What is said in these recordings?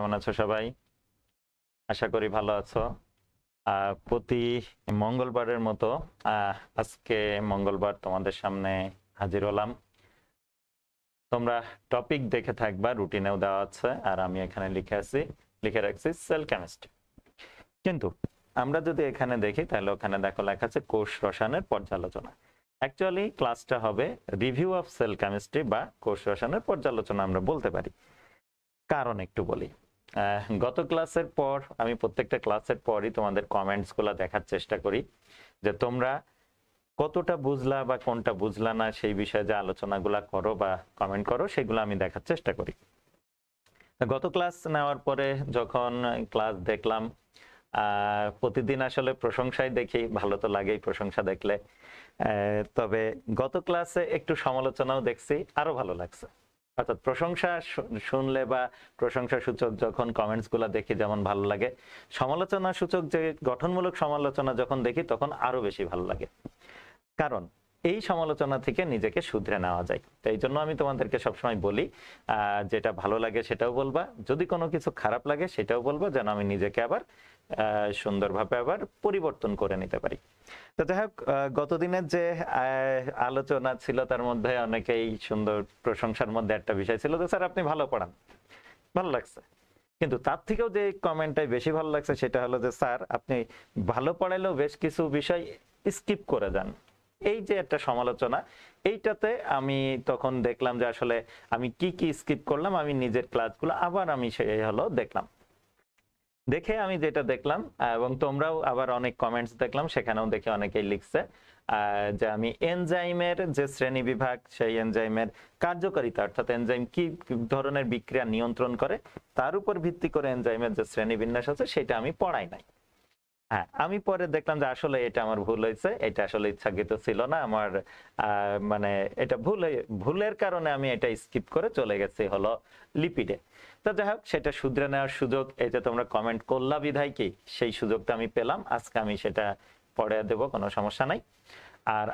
কেমন আছো সবাই আশা করি ভালো আছো প্রতি মঙ্গলবারের মতো আজকে মঙ্গলবার তোমাদের সামনে হাজির হলাম তোমরা টপিক দেখে থাকবা রুটিনেও দেওয়া আছে আর আমি এখানে লিখে আছি লিখে রাখছি সেল কেমিস্ট্রি কিন্তু আমরা যদি এখানে দেখি তাহলে ওখানে দেখো লেখা আছে কোষ রসায়নের পর্যালোচনা অ্যাকচুয়ালি ক্লাসটা হবে রিভিউ অফ সেল কেমিস্ট্রি বা কোষ রসায়নের পর্যালোচনা আমরা বলতে পারি কারণ একটু বলি গত ক্লাসের পর আমি প্রত্যেকটা ক্লাসের পরই তোমাদের কমেন্টসগুলো দেখার চেষ্টা করি যে তোমরা কতটা বুঝলা বা কোনটা বুঝলা না সেই বিষয়ে যে আলোচনাগুলো করো বা কমেন্ট করো সেগুলো আমি দেখার চেষ্টা করি গত ক্লাস নেওয়ার পরে যখন ক্লাস দেখলাম প্রতিদিন আসলে প্রশংসাই দেখি ভালো তো লাগেই প্রশংসা দেখলে তবে গত ক্লাসে একটু সমালোচনাও দেখছি আরও ভালো লাগছে অর্থাৎ প্রশংসা শুনলে বা প্রশংসা সূচক যখন কমেন্টসগুলো দেখি যেমন ভালো লাগে সমালোচনা সূচক যে গঠনমূলক সমালোচনা যখন দেখি তখন আরও বেশি ভালো লাগে কারণ এই সমালোচনা থেকে নিজেকে শুধরে নেওয়া যায় তো এই জন্য আমি তোমাদেরকে সবসময় বলি যেটা ভালো লাগে সেটাও বলবা যদি কোনো কিছু খারাপ লাগে সেটাও বলবা যেন আমি নিজেকে আবার সুন্দরভাবে আবার পরিবর্তন করে নিতে পারি তো যাই হোক গতদিনের যে আলোচনা ছিল তার মধ্যে অনেকেই সুন্দর প্রশংসার মধ্যে একটা বিষয় ছিল যে স্যার আপনি ভালো পড়ান ভালো লাগছে কিন্তু তার থেকেও যে কমেন্টটাই বেশি ভালো লাগছে সেটা হলো যে স্যার আপনি ভালো পড়াইলেও বেশ কিছু বিষয় স্কিপ করে যান এই যে একটা সমালোচনা এইটাতে আমি তখন দেখলাম যে আসলে আমি কি কি স্কিপ করলাম আমি নিজের ক্লাসগুলো আবার আমি সেই হলো দেখলাম দেখে আমি যেটা দেখলাম এবং তোমরাও আবার অনেক কমেন্টস দেখলাম সেখানেও দেখে অনেকেই লিখছে যে আমি এনজাইমের যে শ্রেণী বিভাগ সেই এনজাইমের কার্যকারিতা অর্থাৎ এনজাইম কি ধরনের বিক্রিয়া নিয়ন্ত্রণ করে তার উপর ভিত্তি করে এনজাইমের যে শ্রেণী বিন্যাস আছে সেটা আমি পড়াই নাই হ্যাঁ আমি পরে দেখলাম যে আসলে এটা আমার ভুল হয়েছে এটা আসলে ইচ্ছাকৃত ছিল না আমার মানে এটা ভুল ভুলের কারণে আমি এটা স্কিপ করে চলে গেছি হলো লিপিডে তো যাই হোক সেটা শুধরে নেওয়ার সুযোগ এই যে তোমরা কমেন্ট করলা বিধায়কে সেই সুযোগটা আমি পেলাম আজকে আমি সেটা পড়ে দেব কোনো সমস্যা নাই আর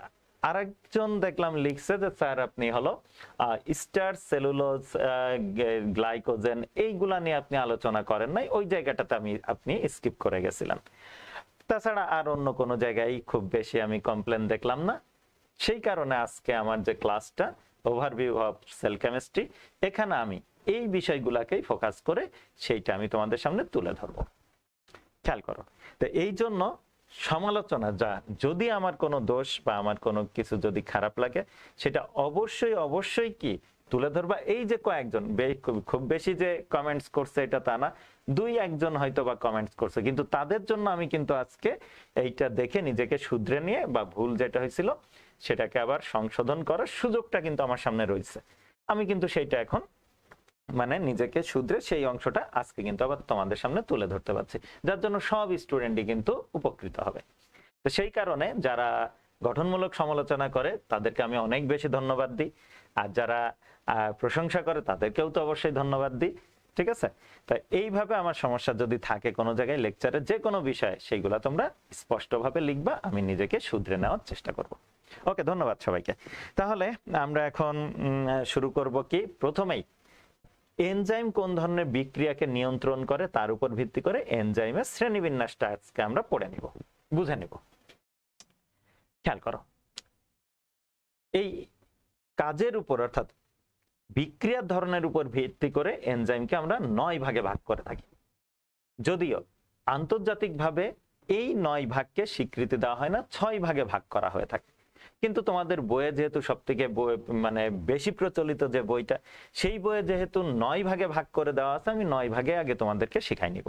আরেকজন দেখলাম লিখছে যে স্যার আপনি হলো স্টার সেলুলোজ গ্লাইকোজেন এইগুলা নিয়ে আপনি আলোচনা করেন নাই ওই জায়গাটাতে আমি আপনি স্কিপ করে গেছিলাম তাছাড়া আর অন্য কোনো জায়গায় খুব বেশি আমি কমপ্লেন দেখলাম না সেই কারণে আজকে আমার যে ক্লাসটা ওভারভিউ অফ সেল কেমিস্ট্রি এখানে আমি এই বিষয়গুলাকেই ফোকাস করে সেইটা আমি তোমাদের সামনে তুলে ধরব খেয়াল করো তো এই জন্য সমালোচনা যা যদি আমার কোনো দোষ বা আমার কোনো কিছু যদি খারাপ লাগে সেটা অবশ্যই অবশ্যই কি তুলে ধরবা এই যে কয়েকজন খুব বেশি যে কমেন্টস করছে এটা তা না দুই একজন হয়তো বা কমেন্টস করছে কিন্তু তাদের জন্য আমি কিন্তু আজকে এইটা দেখে নিজেকে শুধরে নিয়ে বা ভুল যেটা হয়েছিল সেটাকে আবার সংশোধন করার সুযোগটা কিন্তু আমার সামনে রয়েছে আমি কিন্তু সেইটা এখন মানে নিজেকে শুধরে সেই অংশটা আজকে কিন্তু আবার তোমাদের সামনে তুলে ধরতে পারছি যার জন্য সব স্টুডেন্টই কিন্তু উপকৃত হবে তো সেই কারণে যারা গঠনমূলক সমালোচনা করে তাদেরকে আমি অনেক বেশি ধন্যবাদ দিই আর যারা প্রশংসা করে তাদেরকেও তো অবশ্যই ধন্যবাদ দিই ঠিক আছে তা এইভাবে আমার সমস্যা যদি থাকে কোনো জায়গায় লেকচারে যে কোনো বিষয়ে সেইগুলো তোমরা স্পষ্টভাবে লিখবা আমি নিজেকে শুধরে নেওয়ার চেষ্টা করব। ওকে ধন্যবাদ সবাইকে তাহলে আমরা এখন শুরু করব কি প্রথমেই এনজাইম কোন ধরনের বিক্রিয়াকে নিয়ন্ত্রণ করে তার উপর ভিত্তি করে এনজাইমের শ্রেণীবিন্যাসটা আজকে আমরা পড়ে নিব বুঝে নিব খেয়াল করো এই কাজের উপর অর্থাৎ বিক্রিয়ার ধরনের উপর ভিত্তি করে এনজাইমকে আমরা নয় ভাগে ভাগ করে থাকি যদিও আন্তর্জাতিকভাবে এই নয় ভাগকে স্বীকৃতি দেওয়া হয় না ছয় ভাগে ভাগ করা হয়ে থাকে কিন্তু তোমাদের বইয়ে যেহেতু সব থেকে মানে বেশি প্রচলিত যে বইটা সেই বইয়ে যেহেতু নয় ভাগে ভাগ করে দেওয়া আছে আমি নয় ভাগে আগে তোমাদেরকে শিখাই নিব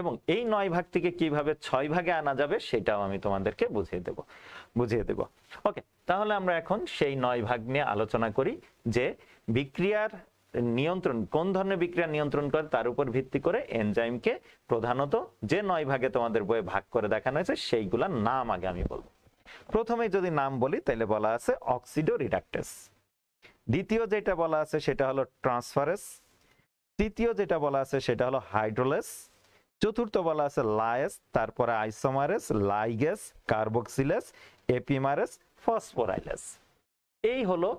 এবং এই নয় ভাগ থেকে কিভাবে ছয় ভাগে আনা যাবে সেটাও আমি তোমাদেরকে বুঝিয়ে দেব বুঝিয়ে দেব ওকে তাহলে আমরা এখন সেই নয় ভাগ নিয়ে আলোচনা করি যে বিক্রিয়ার নিয়ন্ত্রণ কোন ধরনের বিক্রিয়া নিয়ন্ত্রণ করে তার উপর ভিত্তি করে এনজাইমকে প্রধানত যে নয় ভাগে তোমাদের বইয়ে ভাগ করে দেখানো হয়েছে সেইগুলোর নাম আগে আমি বলবো প্রথমে যদি নাম বলি তাহলে বলা আছে অক্সিডো রিডাক্টেস দ্বিতীয় যেটা বলা আছে সেটা হলো ট্রান্সফারেস তৃতীয় যেটা বলা আছে সেটা হলো হাইড্রোলেস চতুর্থ বলা আছে লায়েস তারপরে আইসোমারেস লাইগেস কার্বক্সিলেস এপিমারেস ফসফোরাইলেস এই হলো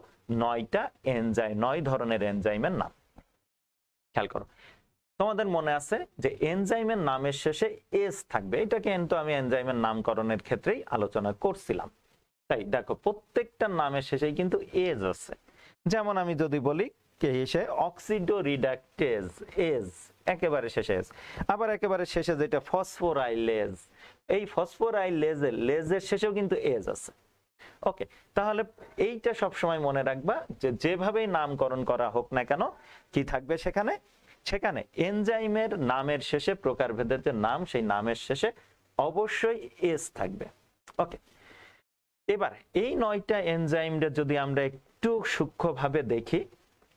নয়টা এনজাইম নয় ধরনের এনজাইমের নাম খেয়াল করো তোমাদের মনে আছে যে এনজাইমের নামের শেষে এস থাকবে এটাকে কিন্তু আমি এনজাইমের নামকরণের ক্ষেত্রেই আলোচনা করছিলাম তাই দেখো প্রত্যেকটা নামের শেষেই কিন্তু এজ আছে যেমন আমি যদি বলি কে হিসে অক্সিডো রিডাক্টেজ এজ একেবারে শেষে এজ আবার একেবারে শেষে যেটা ফসফোরাইলেজ এই ফসফোরাইলেজের লেজের শেষেও কিন্তু এজ আছে ওকে তাহলে এইটা সব সময় মনে রাখবা যে যেভাবেই নামকরণ করা হোক না কেন কি থাকবে সেখানে সেখানে এনজাইমের নামের শেষে প্রকারভেদের যে নাম সেই নামের শেষে অবশ্যই এস থাকবে ওকে এবার এই নয়টা এনজাইমটা যদি আমরা একটু সূক্ষ্মভাবে দেখি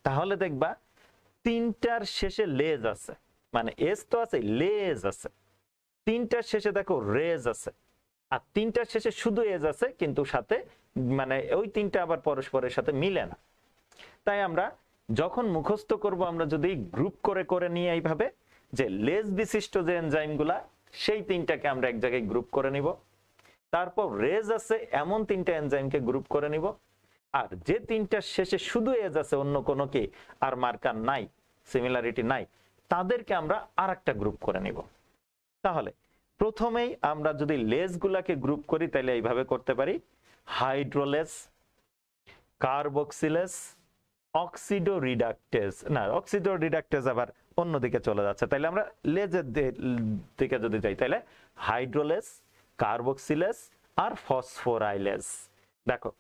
তাহলে দেখবা তিনটার শেষে লেজ আছে মানে এস তো আছে লেজ আছে তিনটার শেষে দেখো রেজ আছে আর তিনটার শেষে শুধু এজ আছে কিন্তু সাথে মানে ওই তিনটা আবার পরস্পরের সাথে মিলে না তাই আমরা যখন মুখস্থ করব আমরা যদি গ্রুপ করে করে নিয়ে এইভাবে যে লেজ বিশিষ্ট যে এনজাইমগুলা সেই তিনটাকে আমরা এক জায়গায় গ্রুপ করে নিব তারপর রেজ আছে এমন তিনটা এনজাইমকে গ্রুপ করে নিব আর যে তিনটার শেষে শুধু এজ আছে অন্য কোনো কে আর মার্কার নাই সিমিলারিটি নাই তাদেরকে আমরা আর একটা গ্রুপ করে নিব তাহলে প্রথমেই আমরা যদি লেজগুলাকে গ্রুপ করি তাহলে এইভাবে করতে পারি হাইড্রোলেস কার্বক্সিলেস অক্সিডো রিডাক্টেজ না অক্সিডো রিডাক্টেজ আবার অন্যদিকে চলে যাচ্ছে তাইলে আমরা লেজের দিকে যদি যাই তাইলে হাইড্রোলেস কার্বক্সিলেস আর ফসফোরাইলেস দেখো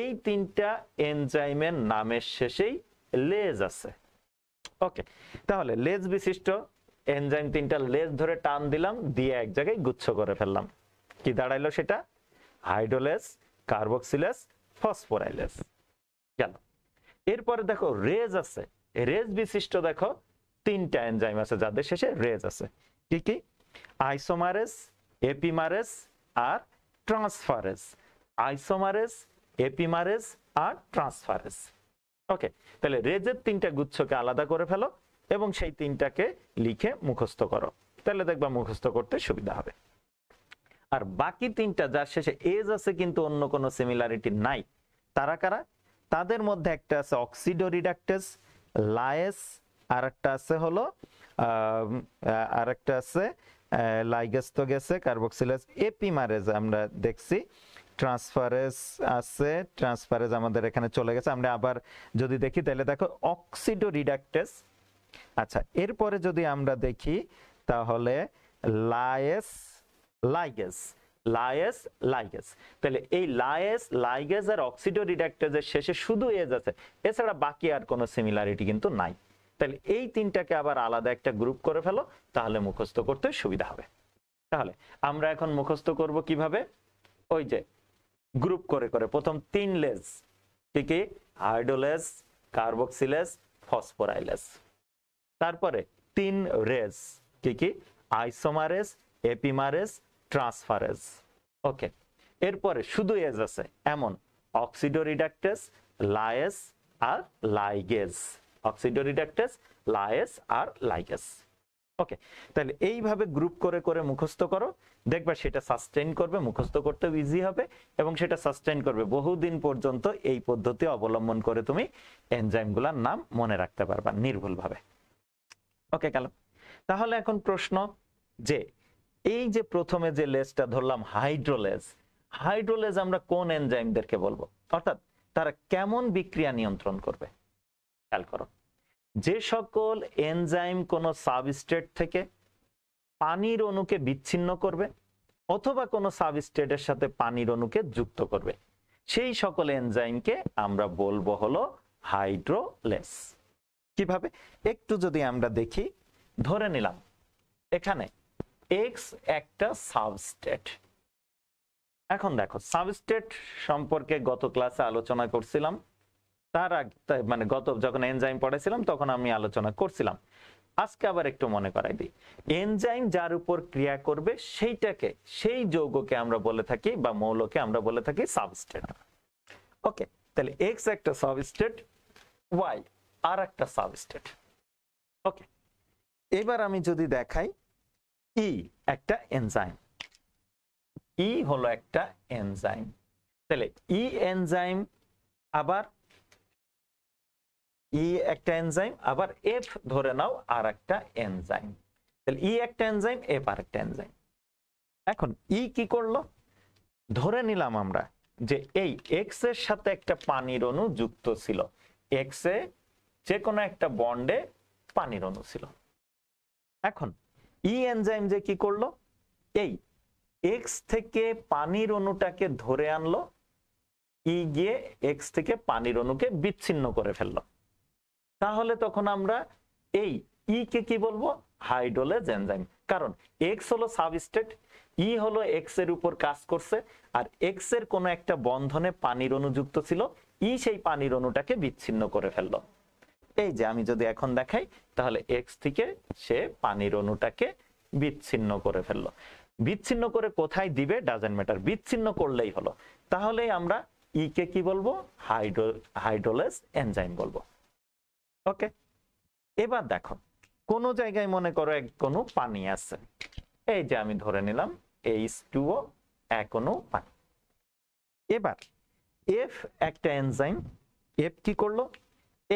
এই তিনটা এনজাইমের নামের শেষেই লেজ আছে ওকে তাহলে লেজ বিশিষ্ট এনজাইম তিনটা লেজ ধরে টান দিলাম দিয়ে এক জায়গায় গুচ্ছ করে ফেললাম কি দাঁড়াইলো সেটা হাইড্রোলেস কার্বক্সিলেস ফসফোরাইলেস গেল এরপরে দেখো রেজ আছে রেজ বিশিষ্ট দেখো তিনটা এনজাইম আছে যাদের শেষে রেজ আছে কি কি আইসোমারেস এপিমারেস আর ট্রান্সফারেস আইসোমারেস এপিমারেস আর ট্রান্সফারেস ওকে তাহলে রেজের তিনটা গুচ্ছকে আলাদা করে ফেলো এবং সেই তিনটাকে লিখে মুখস্থ করো তাহলে দেখবা মুখস্থ করতে সুবিধা হবে আর বাকি তিনটা যার শেষে এজ আছে কিন্তু অন্য কোনো সিমিলারিটি নাই তারা কারা তাদের মধ্যে একটা আছে রিডাক্টেস লায়েস আর একটা আছে হলো আর একটা আছে লাইগেস তো গেছে কার্বক্সিলাস এপিমারেজ আমরা দেখছি ট্রান্সফারেজ আছে ট্রান্সফারেজ আমাদের এখানে চলে গেছে আমরা আবার যদি দেখি তাহলে দেখো অক্সিডো রিডাক্টেস আচ্ছা এরপরে যদি আমরা দেখি তাহলে লায়েস লাইগেস লায়েস লাইগেস তাহলে এই লায়েস লাইগেস আর অক্সিডো রিডাক্টেজের শেষে শুধু এজ আছে এছাড়া বাকি আর কোনো সিমিলারিটি কিন্তু নাই তাহলে এই তিনটাকে আবার আলাদা একটা গ্রুপ করে ফেলো তাহলে মুখস্থ করতে সুবিধা হবে তাহলে আমরা এখন মুখস্থ করব কিভাবে ওই যে গ্রুপ করে করে প্রথম তিন লেজ কি হাইডোলেস কার্বক্সিলেস ফসফোরাইলেস তারপরে তিন রেস কি কি আইসোমারেস এপিমারেস ট্রান্সফারেজ ওকে এরপরে শুধু এজ আছে এমন অক্সিডোরিডাক্টেস লায়েস আর লাইগেজ অক্সিডোরিডাক্টেস লায়েস আর লাইগেজ ওকে তাহলে এইভাবে গ্রুপ করে করে মুখস্থ করো দেখবা সেটা সাস্টেন করবে মুখস্থ করতেও ইজি হবে এবং সেটা সাস্টেন করবে বহুদিন পর্যন্ত এই পদ্ধতি অবলম্বন করে তুমি এনজাইমগুলোর নাম মনে রাখতে পারবা নির্ভুলভাবে ওকে গেল তাহলে এখন প্রশ্ন যে এই যে প্রথমে যে লেসটা ধরলাম হাইড্রোলেজ হাইড্রোলেজ আমরা কোন এনজাইমদেরকে বলবো অর্থাৎ তারা কেমন বিক্রিয়া নিয়ন্ত্রণ করবে খেয়াল করো যে সকল এনজাইম কোনো সাবস্ট্রেট থেকে পানির অনুকে বিচ্ছিন্ন করবে অথবা কোনো সাবস্ট্রেটের সাথে পানির অনুকে যুক্ত করবে সেই সকল এনজাইমকে আমরা বলবো হলো হাইড্রোলেস কিভাবে একটু যদি আমরা দেখি ধরে নিলাম এখানে এক্স একটা সাবস্টেট এখন দেখো সাবস্টেট সম্পর্কে গত ক্লাসে আলোচনা করছিলাম তার আগে মানে গত যখন এনজাইম পড়াইছিলাম তখন আমি আলোচনা করছিলাম আজকে আবার একটু মনে করাই দিই এনজাইম যার উপর ক্রিয়া করবে সেইটাকে সেই যৌগকে আমরা বলে থাকি বা মৌলকে আমরা বলে থাকি সাবস্টেট ওকে তাহলে এক্স একটা সাবস্টেট ওয়াই আর একটা সাবস্টেট ওকে এবার আমি যদি দেখাই ই e, একটা এনজাইম ই e হলো একটা এনজাইম তাহলে ই e এনজাইম আবার ই একটা এনজাইম আবার এফ ধরে নাও আর একটা এনজাইম তাহলে ই একটা এনজাইম এফ আর একটা এনজাইম এখন ই কি করলো ধরে নিলাম আমরা যে এই এক্স এর সাথে একটা পানির অণু যুক্ত ছিল এক্স এ যে কোনো একটা বন্ডে পানির অণু ছিল এখন ই e এনজাইম যে কি করলো এই এক্স থেকে পানির অণুটাকে ধরে আনলো ই e গিয়ে এক্স থেকে পানির অণুকে বিচ্ছিন্ন করে ফেললো তাহলে তখন আমরা এই ই e কে কি বলবো হাইড্রোলেজ এনজাইম কারণ এক্স হলো সাবস্টেট ই হলো এক্স এর উপর কাজ করছে আর এক্স এর কোনো একটা বন্ধনে পানির অনুযুক্ত ছিল ই সেই পানির অনুটাকে বিচ্ছিন্ন করে ফেললো এই যে আমি যদি এখন দেখাই তাহলে এক্স থেকে সে পানির অণুটাকে বিচ্ছিন্ন করে ফেললো বিচ্ছিন্ন করে কোথায় দিবে ডাজেন ম্যাটার বিচ্ছিন্ন করলেই হলো তাহলে আমরা ই e কে কি বলবো হাইড্রো হাইড্রোলেস এনজাইম বলবো ওকে এবার দেখো কোন জায়গায় মনে করো এক কোনো পানি আছে এই যে আমি ধরে নিলাম এইচ ও এক কোনো পানি এবার এফ একটা এনজাইম এফ কি করলো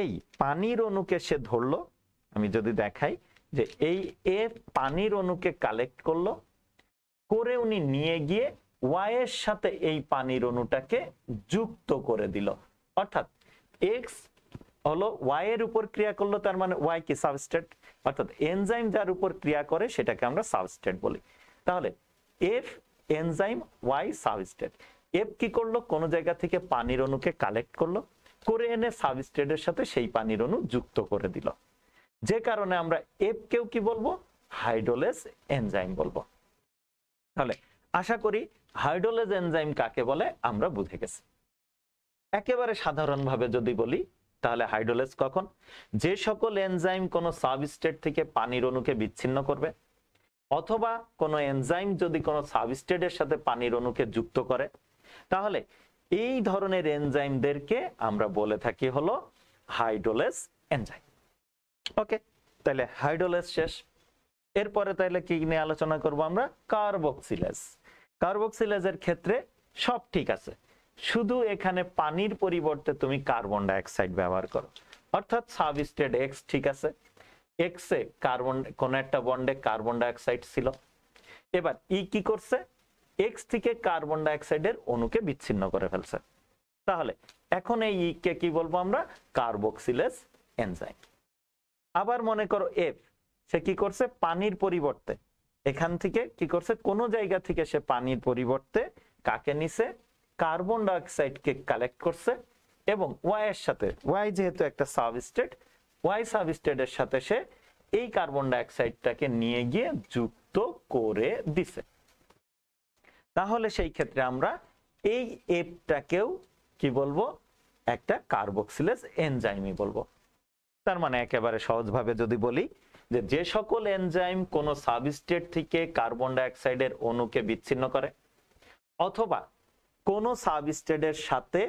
এই পানির অনুকে সে ধরলো আমি যদি দেখাই যে এই এ পানির অনুকে কালেক্ট করলো করে উনি নিয়ে গিয়ে ওয়াইয়ের সাথে এই পানির অণুটাকে যুক্ত করে দিল অর্থাৎ এক্স হলো ওয়াই এর উপর ক্রিয়া করলো তার মানে ওয়াই কি সাবস্টেট অর্থাৎ এনজাইম যার উপর ক্রিয়া করে সেটাকে আমরা সাবস্টেট বলি তাহলে F enzyme Y substrate F কি করলো কোন জায়গা থেকে পানির অনুকে কালেক্ট করলো করে এনে সাবস্ট্রেটের সাথে সেই পানির অনু যুক্ত করে দিল যে কারণে আমরা এফ কেউ কি বলবো হাইড্রোলেস এনজাইম বলবো তাহলে আশা করি হাইড্রোলেস এনজাইম কাকে বলে আমরা বুঝে গেছি একেবারে সাধারণভাবে যদি বলি তাহলে হাইড্রোলেস কখন যে সকল এনজাইম কোনো সাবস্টেট থেকে পানির অনুকে বিচ্ছিন্ন করবে অথবা কোনো এনজাইম যদি কোনো সাবস্টেটের সাথে পানির অনুকে যুক্ত করে তাহলে এই ধরনের এনজাইমদেরকে আমরা বলে থাকি হলো হাইডোলেস এনজাইম ওকে তাহলে হাইডোলেস শেষ এরপরে তাহলে কি নিয়ে আলোচনা করব আমরা কার্বক্সিলেস কার্বক্সিলেজের ক্ষেত্রে সব ঠিক আছে শুধু এখানে পানির পরিবর্তে তুমি কার্বন ডাইঅক্সাইড ব্যবহার করো অর্থাৎ সাব স্টেড এক্স ঠিক আছে এক্সে কার্বন কোন একটা বন্ডে কার্বন ডাইঅক্সাইড ছিল এবার ই e কি করছে এক্স থেকে কার্বন ডাইঅক্সাইডের অণুকে বিচ্ছিন্ন করে ফেলছে তাহলে এখন এই ইকে e কি বলবো আমরা কার্বক্সিলেস এনজাইম আবার মনে করো এফ সে কি করছে পানির পরিবর্তে এখান থেকে কি করছে কোন জায়গা থেকে সে পানির পরিবর্তে কাকে নিছে কার্বন ডাইঅক্সাইডকে কালেক্ট করছে এবং ওয়াই এর সাথে ওয়াই যেহেতু একটা সাবস্টেট ওয়াই সাবস্টেটের সাথে সে এই কার্বন ডাইঅক্সাইডটাকে নিয়ে গিয়ে যুক্ত করে দিছে তাহলে সেই ক্ষেত্রে আমরা এই এপটাকেও কি বলবো একটা কার্বক্সিলেস এনজাইমই বলবো তার মানে একেবারে সহজভাবে যদি বলি যে যে সকল এনজাইম কোনো সাবস্টেট থেকে কার্বন ডাইঅক্সাইডের অণুকে বিচ্ছিন্ন করে অথবা কোনো সাবস্টেটের সাথে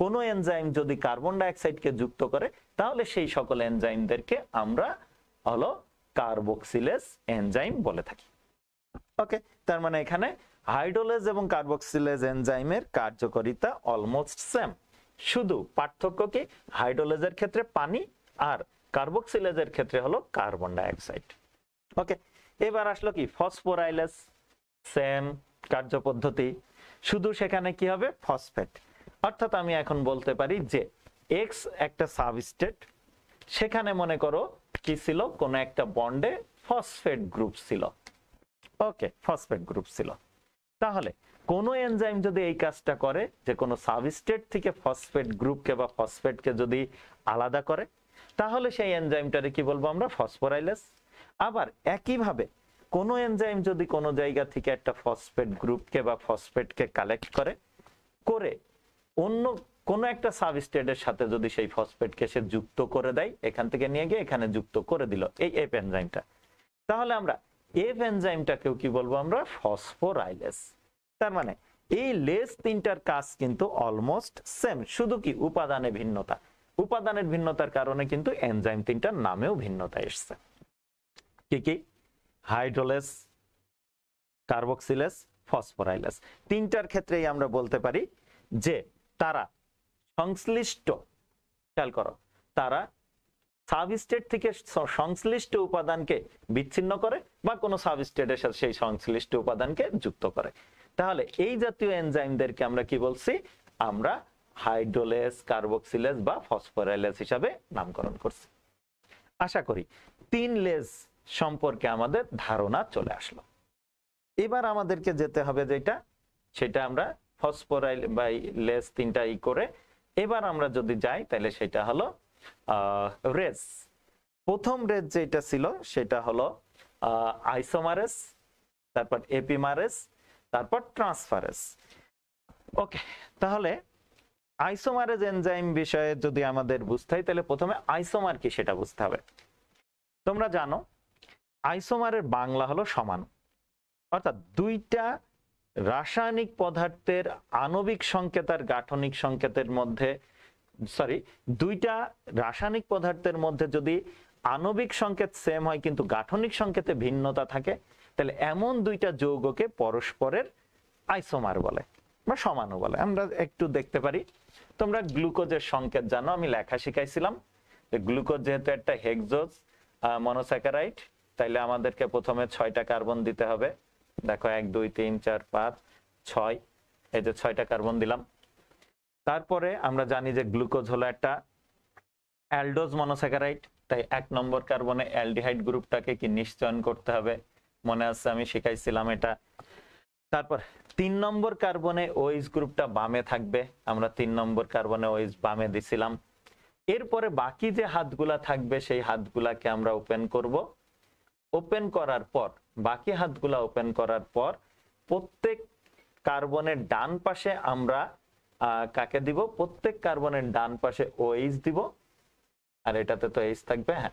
কোনো এনজাইম যদি কার্বন ডাইঅক্সাইডকে যুক্ত করে তাহলে সেই সকল এনজাইমদেরকে আমরা হলো কার্বক্সিলেস এনজাইম বলে থাকি ওকে তার মানে এখানে হাইড্রোলেজ এবং কার্বক্সিলেজ এনজাইমের কার্যকারিতা অলমোস্ট সেম শুধু পার্থক্য কি হাইড্রোলেজের ক্ষেত্রে পানি আর কার্বক্সিলেজের ক্ষেত্রে হলো কার্বন ডাইঅক্সাইড ওকে এবার আসলো কি ফসফোরাইলেজ সেম কার্যপদ্ধতি শুধু সেখানে কি হবে ফসফেট অর্থাৎ আমি এখন বলতে পারি যে এক্স একটা সাবস্টেট সেখানে মনে করো কি ছিল কোনো একটা বন্ডে ফসফেট গ্রুপ ছিল ওকে ফসফেট গ্রুপ ছিল তাহলে কোন এনজাইম যদি এই কাজটা করে যে কোনো সাবস্টেট থেকে ফসফেট গ্রুপকে বা ফসফেটকে যদি আলাদা করে তাহলে সেই এনজাইমটারে কি বলবো আমরা ফসফোরাইলেস আবার একইভাবে কোন এনজাইম যদি কোনো জায়গা থেকে একটা ফসফেট গ্রুপকে বা ফসফেটকে কালেক্ট করে করে অন্য কোন একটা সাবস্টেটের সাথে যদি সেই ফসফেটকে সে যুক্ত করে দেয় এখান থেকে নিয়ে গিয়ে এখানে যুক্ত করে দিল এই এপ এনজাইমটা তাহলে আমরা এফ এনজাইমটাকেও কি বলবো আমরা ফসফোরাইলেস তার মানে এই লেস তিনটার কাজ কিন্তু অলমোস্ট সেম শুধু কি উপাদানে ভিন্নতা উপাদানের ভিন্নতার কারণে কিন্তু এনজাইম তিনটার নামেও ভিন্নতা এসছে কি কি হাইড্রোলেস কার্বক্সিলেস ফসফোরাইলেস তিনটার ক্ষেত্রেই আমরা বলতে পারি যে তারা সংশ্লিষ্ট খেয়াল করো তারা সাব স্টেট থেকে সংশ্লিষ্ট উপাদানকে বিচ্ছিন্ন করে বা কোনো সাব স্টেটের সাথে সেই সংশ্লিষ্ট উপাদানকে যুক্ত করে তাহলে এই জাতীয় এনজাইমদেরকে আমরা কি বলছি আমরা হাইড্রোলেস কার্বক্সিলেস বা ফসফোরাইলেস হিসাবে নামকরণ করছি আশা করি তিন লেজ সম্পর্কে আমাদের ধারণা চলে আসলো এবার আমাদেরকে যেতে হবে যেটা সেটা আমরা ফসফোরাইল বা লেস তিনটা ই করে এবার আমরা যদি যাই তাহলে সেটা হলো রেজ প্রথম রেজ যেটা ছিল সেটা হলো আইসোমারেস তারপর এপিমারেস তারপর ট্রান্সফারেস ওকে তাহলে আইসোমারেজ এনজাইম বিষয়ে যদি আমাদের বুঝতে হয় তাহলে প্রথমে আইসোমার কি সেটা বুঝতে হবে তোমরা জানো আইসোমারের বাংলা হলো সমান অর্থাৎ দুইটা রাসায়নিক পদার্থের আণবিক সংকেত আর গাঠনিক সংকেতের মধ্যে সরি দুইটা রাসায়নিক পদার্থের মধ্যে যদি আণবিক সংকেত সেম হয় কিন্তু গাঠনিক সংকেতে ভিন্নতা থাকে তাহলে এমন দুইটা যৌগকে পরস্পরের আইসোমার বলে বা সমানও বলে আমরা একটু দেখতে পারি তোমরা গ্লুকোজের সংকেত জানো আমি লেখা শিখাইছিলাম গ্লুকোজ যেহেতু একটা হেক্সোজ মনোস্যাকারাইট তাইলে আমাদেরকে প্রথমে ছয়টা কার্বন দিতে হবে দেখো এক দুই তিন চার পাঁচ ছয় এই যে ছয়টা কার্বন দিলাম তারপরে আমরা জানি যে গ্লুকোজ হলো একটা অ্যালডোজ মনোস্যাকারাইড তাই এক নম্বর কার্বনে অ্যালডিহাইড গ্রুপটাকে কি নিশ্চয়ন করতে হবে মনে আছে আমি শেখাইছিলাম এটা তারপর তিন নম্বর কার্বনে ওইস গ্রুপটা বামে থাকবে আমরা তিন নম্বর কার্বনে ওইস বামে দিছিলাম এরপরে বাকি যে হাতগুলা থাকবে সেই হাতগুলাকে আমরা ওপেন করব ওপেন করার পর বাকি হাতগুলা ওপেন করার পর প্রত্যেক কার্বনের ডান পাশে আমরা কাকে দিব প্রত্যেক কার্বনের ডান পাশে ওএইচ দিব আর এটাতে তো এইচ থাকবে হ্যাঁ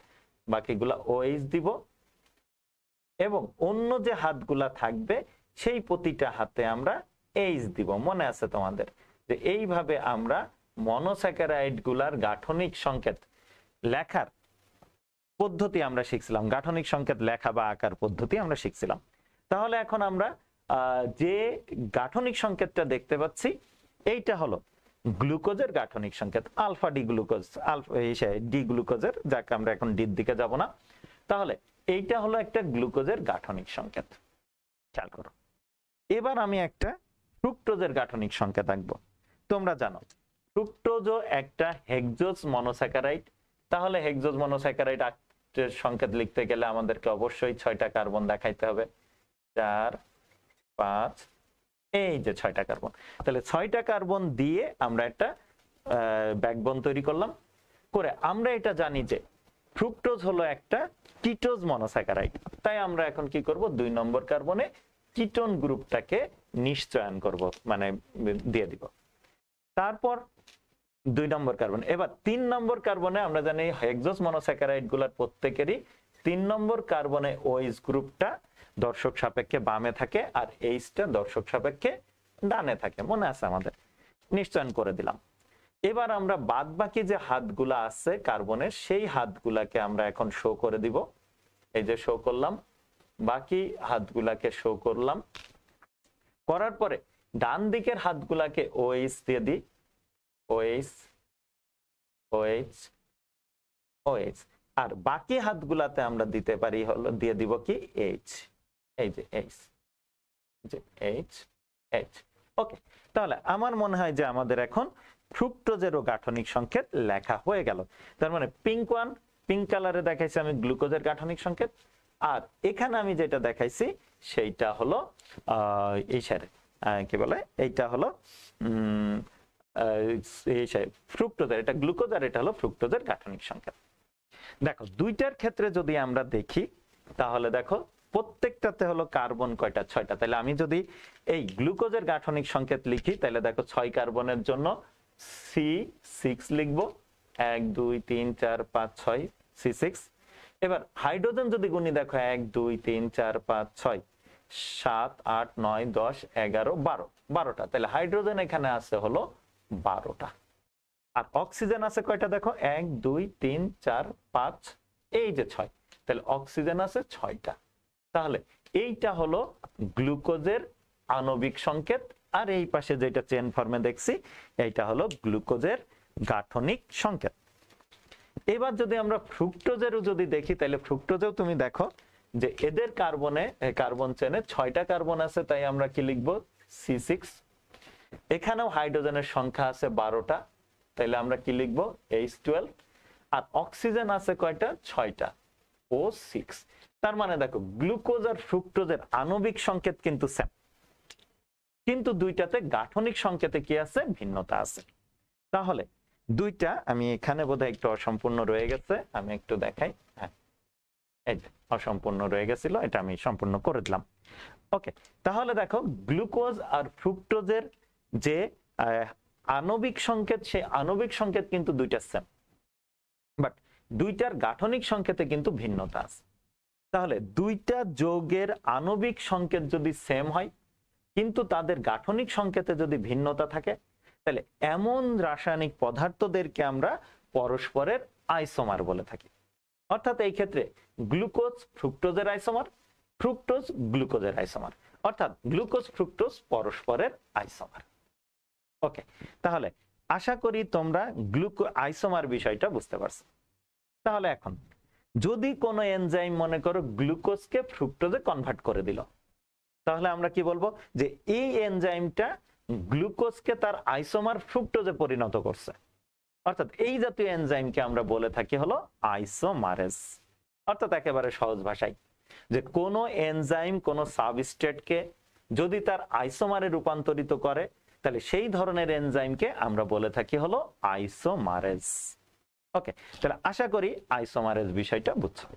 বাকিগুলা ওএইচ দিব এবং অন্য যে হাতগুলা থাকবে সেই প্রতিটা হাতে আমরা এইচ দিব মনে আছে তোমাদের যে এইভাবে আমরা মনোস্যাকারাইড গুলার গাঠনিক সংকেত লেখার পদ্ধতি আমরা শিখছিলাম গাঠনিক সংকেত লেখা বা আকার পদ্ধতি আমরা শিখছিলাম তাহলে এখন আমরা যে গাঠনিক সংকেতটা দেখতে পাচ্ছি এইটা হলো গ্লুকোজের গাঠনিক সংকেত alpha D glucose alpha D গ্লুকোজের যাকে আমরা এখন ডির দিকে যাব না তাহলে এইটা হলো একটা গ্লুকোজের গাঠনিক সংকেত খেয়াল করো এবার আমি একটা ফ্রুক্টোজের গাঠনিক সংকেত আঁকবো তোমরা জানো ফ্রুক্টোজও একটা হেক্সোজ মনোস্যাকারাইড তাহলে হেক্সোজ মনোস্যাকারাইড সংকেত লিখতে গেলে আমাদেরকে অবশ্যই ছয়টা কার্বন দেখাইতে হবে চার পাঁচ এই যে ছয়টা কার্বন তাহলে ছয়টা কার্বন দিয়ে আমরা একটা ব্যাকবন তৈরি করলাম করে আমরা এটা জানি যে ফ্রুক্টোজ হলো একটা কিটোজ মনোস্যাকারাইড তাই আমরা এখন কি করব দুই নম্বর কার্বনে কিটোন গ্রুপটাকে নিশ্চয়ন করব মানে দিয়ে দিব তারপর দুই নম্বর কার্বন এবার তিন নম্বর কার্বনে আমরা জানি হেক্সোজ মনোস্যাকারাইড গুলার প্রত্যেকেরই তিন নম্বর কার্বনে ওইস গ্রুপটা দর্শক সাপেক্ষে বামে থাকে আর এইচটা দর্শক সাপেক্ষে ডানে থাকে মনে আছে আমাদের নিশ্চয়ন করে দিলাম এবার আমরা বাদ বাকি যে হাতগুলা আছে কার্বনের সেই হাতগুলাকে আমরা এখন শো করে দিব এই যে শো করলাম বাকি হাতগুলাকে শো করলাম করার পরে ডান দিকের হাতগুলাকে ওএইচ দিয়ে দিই ওএইচ ওএইচ ওএইচ আর বাকি হাতগুলাতে আমরা দিতে পারি হলো দিয়ে দিব কি এইচ এই যে এইচ যে এইচ এইচ ওকে তাহলে আমার মনে হয় যে আমাদের এখন ফ্রুক্টোজেরও গাঠনিক সংকেত লেখা হয়ে গেল তার মানে পিঙ্ক ওয়ান পিঙ্ক কালারে দেখাইছি আমি গ্লুকোজের গাঠনিক সংকেত আর এখানে আমি যেটা দেখাইছি সেইটা হলো এই স্যার কি বলে এইটা হলো ফ্রুক্টোজার এটা গ্লুকোজ আর এটা হলো ফ্রুক্টোজের গাঠনিক সংকেত দেখো দুইটার ক্ষেত্রে যদি আমরা দেখি তাহলে দেখো প্রত্যেকটাতে হলো কার্বন কয়টা ছয়টা তাহলে আমি যদি এই গ্লুকোজের গাঠনিক সংকেত লিখি তাহলে দেখো ছয় কার্বনের জন্য সি সিক্স লিখবো এক দুই তিন চার পাঁচ ছয় সি সিক্স এবার হাইড্রোজেন যদি গুনি দেখো এক দুই তিন চার পাঁচ ছয় সাত আট নয় দশ এগারো বারো বারোটা তাহলে হাইড্রোজেন এখানে আছে হলো বারোটা আর অক্সিজেন আছে কয়টা দেখো এক দুই তিন চার পাঁচ এই যে ছয় তাহলে অক্সিজেন আছে ছয়টা তাহলে এইটা হলো গ্লুকোজের আণবিক সংকেত আর এই পাশে যেটা চেন ফর্মে দেখছি এইটা হলো গ্লুকোজের গাঠনিক সংকেত এবার যদি আমরা ফ্রুক্টোজেরও যদি দেখি তাহলে ফ্রুক্টোজেও তুমি দেখো যে এদের কার্বনে কার্বন চেনে ছয়টা কার্বন আছে তাই আমরা কি লিখব সি সিক্স এখানেও হাইড্রোজেনের সংখ্যা আছে বারোটা তাইলে আমরা কি লিখবো এইচ টুয়েলভ আর অক্সিজেন আছে কয়টা ছয়টা ও সিক্স তার মানে দেখো গ্লুকোজ আর ফ্রুক্টোজের আণবিক সংকেত কিন্তু সেম কিন্তু দুইটাতে গাঠনিক সংকেতে কি আছে ভিন্নতা আছে তাহলে দুইটা আমি এখানে বোধ একটু অসম্পূর্ণ রয়ে গেছে আমি একটু দেখাই হ্যাঁ এই যে অসম্পূর্ণ রয়ে গেছিল এটা আমি সম্পূর্ণ করে দিলাম ওকে তাহলে দেখো গ্লুকোজ আর ফ্রুক্টোজের যে আণবিক সংকেত সেই আণবিক সংকেত কিন্তু দুইটা সেম বাট দুইটার গাঠনিক সংকেতে কিন্তু ভিন্নতা আছে তাহলে দুইটা যোগের আণবিক সংকেত যদি সেম হয় কিন্তু তাদের গাঠনিক সংকেতে যদি ভিন্নতা থাকে তাহলে এমন রাসায়নিক পদার্থদেরকে আমরা পরস্পরের আইসোমার বলে থাকি অর্থাৎ এই ক্ষেত্রে গ্লুকোজ ফ্রুক্টোজের আইসোমার ফ্রুক্টোজ গ্লুকোজের আইসোমার অর্থাৎ গ্লুকোজ ফ্রুক্টোজ পরস্পরের আইসোমার ওকে তাহলে আশা করি তোমরা গ্লুকো আইসোমার বিষয়টা বুঝতে পারছো তাহলে এখন যদি কোনো এনজাইম মনে করো গ্লুকোজকে ফ্রুক্টোজে কনভার্ট করে দিল তাহলে আমরা কি বলবো যে এই এনজাইমটা গ্লুকোজকে তার আইসোমার ফ্রুক্টোজে পরিণত করছে অর্থাৎ এই জাতীয় এনজাইমকে আমরা বলে থাকি হলো আইসোমারেস অর্থাৎ একেবারে সহজ ভাষায় যে কোনো এনজাইম কোনো সাবস্টেটকে যদি তার আইসোমারে রূপান্তরিত করে তাহলে সেই ধরনের এনজাইমকে আমরা বলে থাকি হলো আইসোমারেস ওকে তাহলে আশা করি আইসোমারেজ বিষয়টা বুঝছো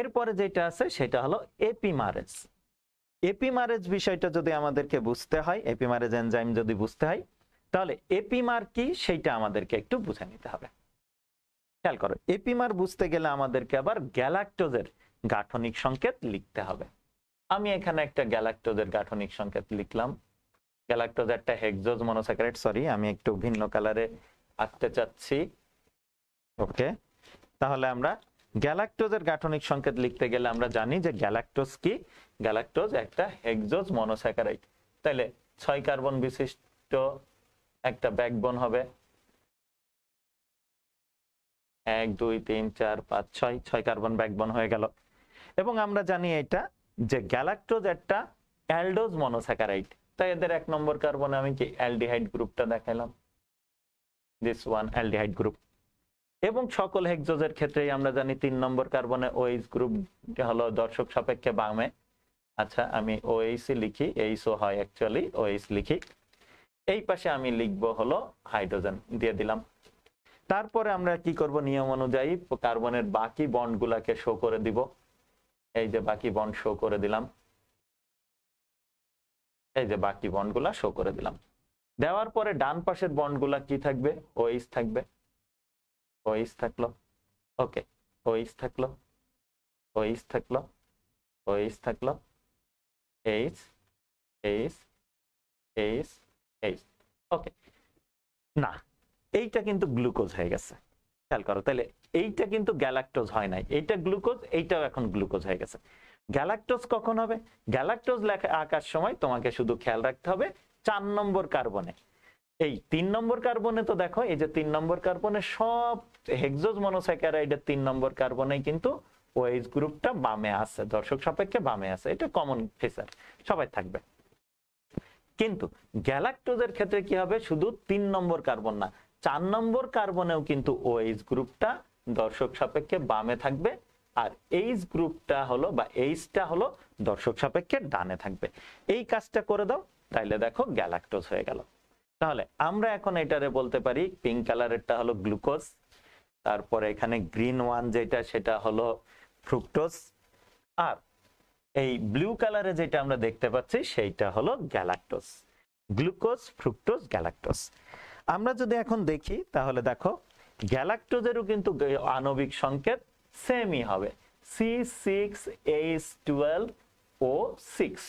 এরপরে যেটা আছে সেটা হলো এপিমারেজ এপিমারেজ বিষয়টা যদি আমাদেরকে বুঝতে হয় এপিমারেজ এনজাইম যদি বুঝতে হয় তাহলে এপিমার কি সেটা আমাদেরকে একটু বুঝে নিতে হবে খেয়াল করো এপিমার বুঝতে গেলে আমাদেরকে আবার গ্যালাক্টোজের গাঠনিক সংকেত লিখতে হবে আমি এখানে একটা গ্যালাক্টোজের গাঠনিক সংকেত লিখলাম গ্যালাক্টোজ একটা হেকজোজ মনোসাকারেট সরি আমি একটু ভিন্ন কালারে আঁকতে চাচ্ছি ওকে তাহলে আমরা গ্যালাক্টোজের গাঠনিক সংকেত লিখতে গেলে আমরা জানি যে গ্যালাক্টোজ কি গ্যালাক্টোজ একটা হেক্সোজ মনোস্যাকারাইট তাহলে ছয় কার্বন বিশিষ্ট একটা ব্যাকবোন হবে এক দুই তিন চার পাঁচ ছয় ছয় কার্বন ব্যাকবোন হয়ে গেল এবং আমরা জানি এটা যে গ্যালাক্টোজ একটা অ্যালডোজ মনোস্যাকারাইট তাই এদের এক নম্বর কার্বনে আমি কি অ্যালডিহাইড গ্রুপটা দেখালাম দিস ওয়ান অ্যালডিহাইড গ্রুপ এবং সকল হেক্সোজের ক্ষেত্রেই আমরা জানি তিন নম্বর কার্বনে ওএইচ গ্রুপ হলো দর্শক সাপেক্ষে বামে আচ্ছা আমি ওএইসি লিখি ও হয় অ্যাকচুয়ালি ওএইস লিখি এই পাশে আমি লিখব হলো হাইড্রোজেন দিয়ে দিলাম তারপরে আমরা কি করব নিয়ম অনুযায়ী কার্বনের বাকি বন্ডগুলাকে শো করে দিব এই যে বাকি বন্ড শো করে দিলাম এই যে বাকি বন্ডগুলা শো করে দিলাম দেওয়ার পরে ডান পাশের বন্ডগুলা কি থাকবে ওইস থাকবে ওইস থাকলো ওকে ওইস থাকলো ওইস থাকলো ওইস থাকলো H H H H okay না এইটা কিন্তু গ্লুকোজ হয়ে গেছে খেয়াল করো তাহলে এইটা কিন্তু গ্যালাক্টোজ হয় নাই এইটা গ্লুকোজ এইটাও এখন গ্লুকোজ হয়ে গেছে গ্যালাক্টোজ কখন হবে গ্যালাক্টোজ লেখা আঁকার সময় তোমাকে শুধু খেয়াল রাখতে হবে চার নম্বর কার্বনে এই তিন নম্বর কার্বনে তো দেখো এই যে তিন নম্বর কার্বনে সব হেক্সোজ মনোস্যাকারাইডের তিন নম্বর কার্বনে কিন্তু ওয়েজ গ্রুপটা বামে আছে দর্শক সাপেক্ষে বামে আছে এটা কমন ফিচার সবাই থাকবে কিন্তু গ্যালাকটোজের ক্ষেত্রে কি হবে শুধু তিন নম্বর কার্বন না চার নম্বর কার্বনেও কিন্তু ওয়েজ গ্রুপটা দর্শক সাপেক্ষে বামে থাকবে আর এইচ গ্রুপটা হলো বা এইচটা হলো দর্শক সাপেক্ষে ডানে থাকবে এই কাজটা করে দাও তাইলে দেখো গ্যালাকটোজ হয়ে গেল তাহলে আমরা এখন এটারে বলতে পারি পিঙ্ক কালারেরটা হলো গ্লুকোজ তারপরে এখানে গ্রিন ওয়ান যেটা সেটা হলো ফ্রুকটোজ আর এই ব্লু কালারে যেটা আমরা দেখতে পাচ্ছি সেইটা হলো গ্যালাক্টোজ গ্লুকোজ ফ্রুক্টোজ গ্যালাক্টোজ আমরা যদি এখন দেখি তাহলে দেখো গ্যালাক্টোজেরও কিন্তু আণবিক সংকেত সেমই হবে C six H twelve O six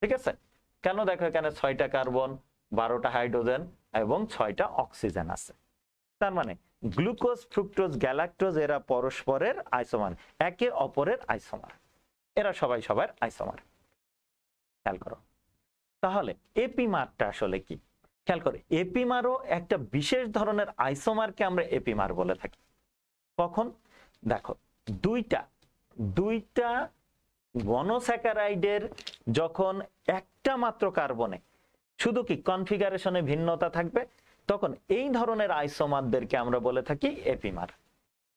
ঠিক আছে কেন দেখো এখানে ছয়টা কার্বন বারোটা হাইড্রোজেন এবং ছয়টা অক্সিজেন আছে তার মানে গ্লুকোজ ফ্রুক্টোজ গ্যালাক্টোজ এরা পরস্পরের আইসোমার একে অপরের আইসোমার এরা সবাই সবার আইসোমার খেয়াল করো তাহলে এপিমারটা আসলে কি খেয়াল করো এপিমারও একটা বিশেষ ধরনের আইসোমারকে আমরা এপিমার বলে থাকি কখন দেখো দুইটা দুইটা গণস্যাকারাইডের যখন একটা মাত্র কার্বনে শুধু কি কনফিগারেশনে ভিন্নতা থাকবে তখন এই ধরনের আইসোমারদেরকে আমরা বলে থাকি এপিমার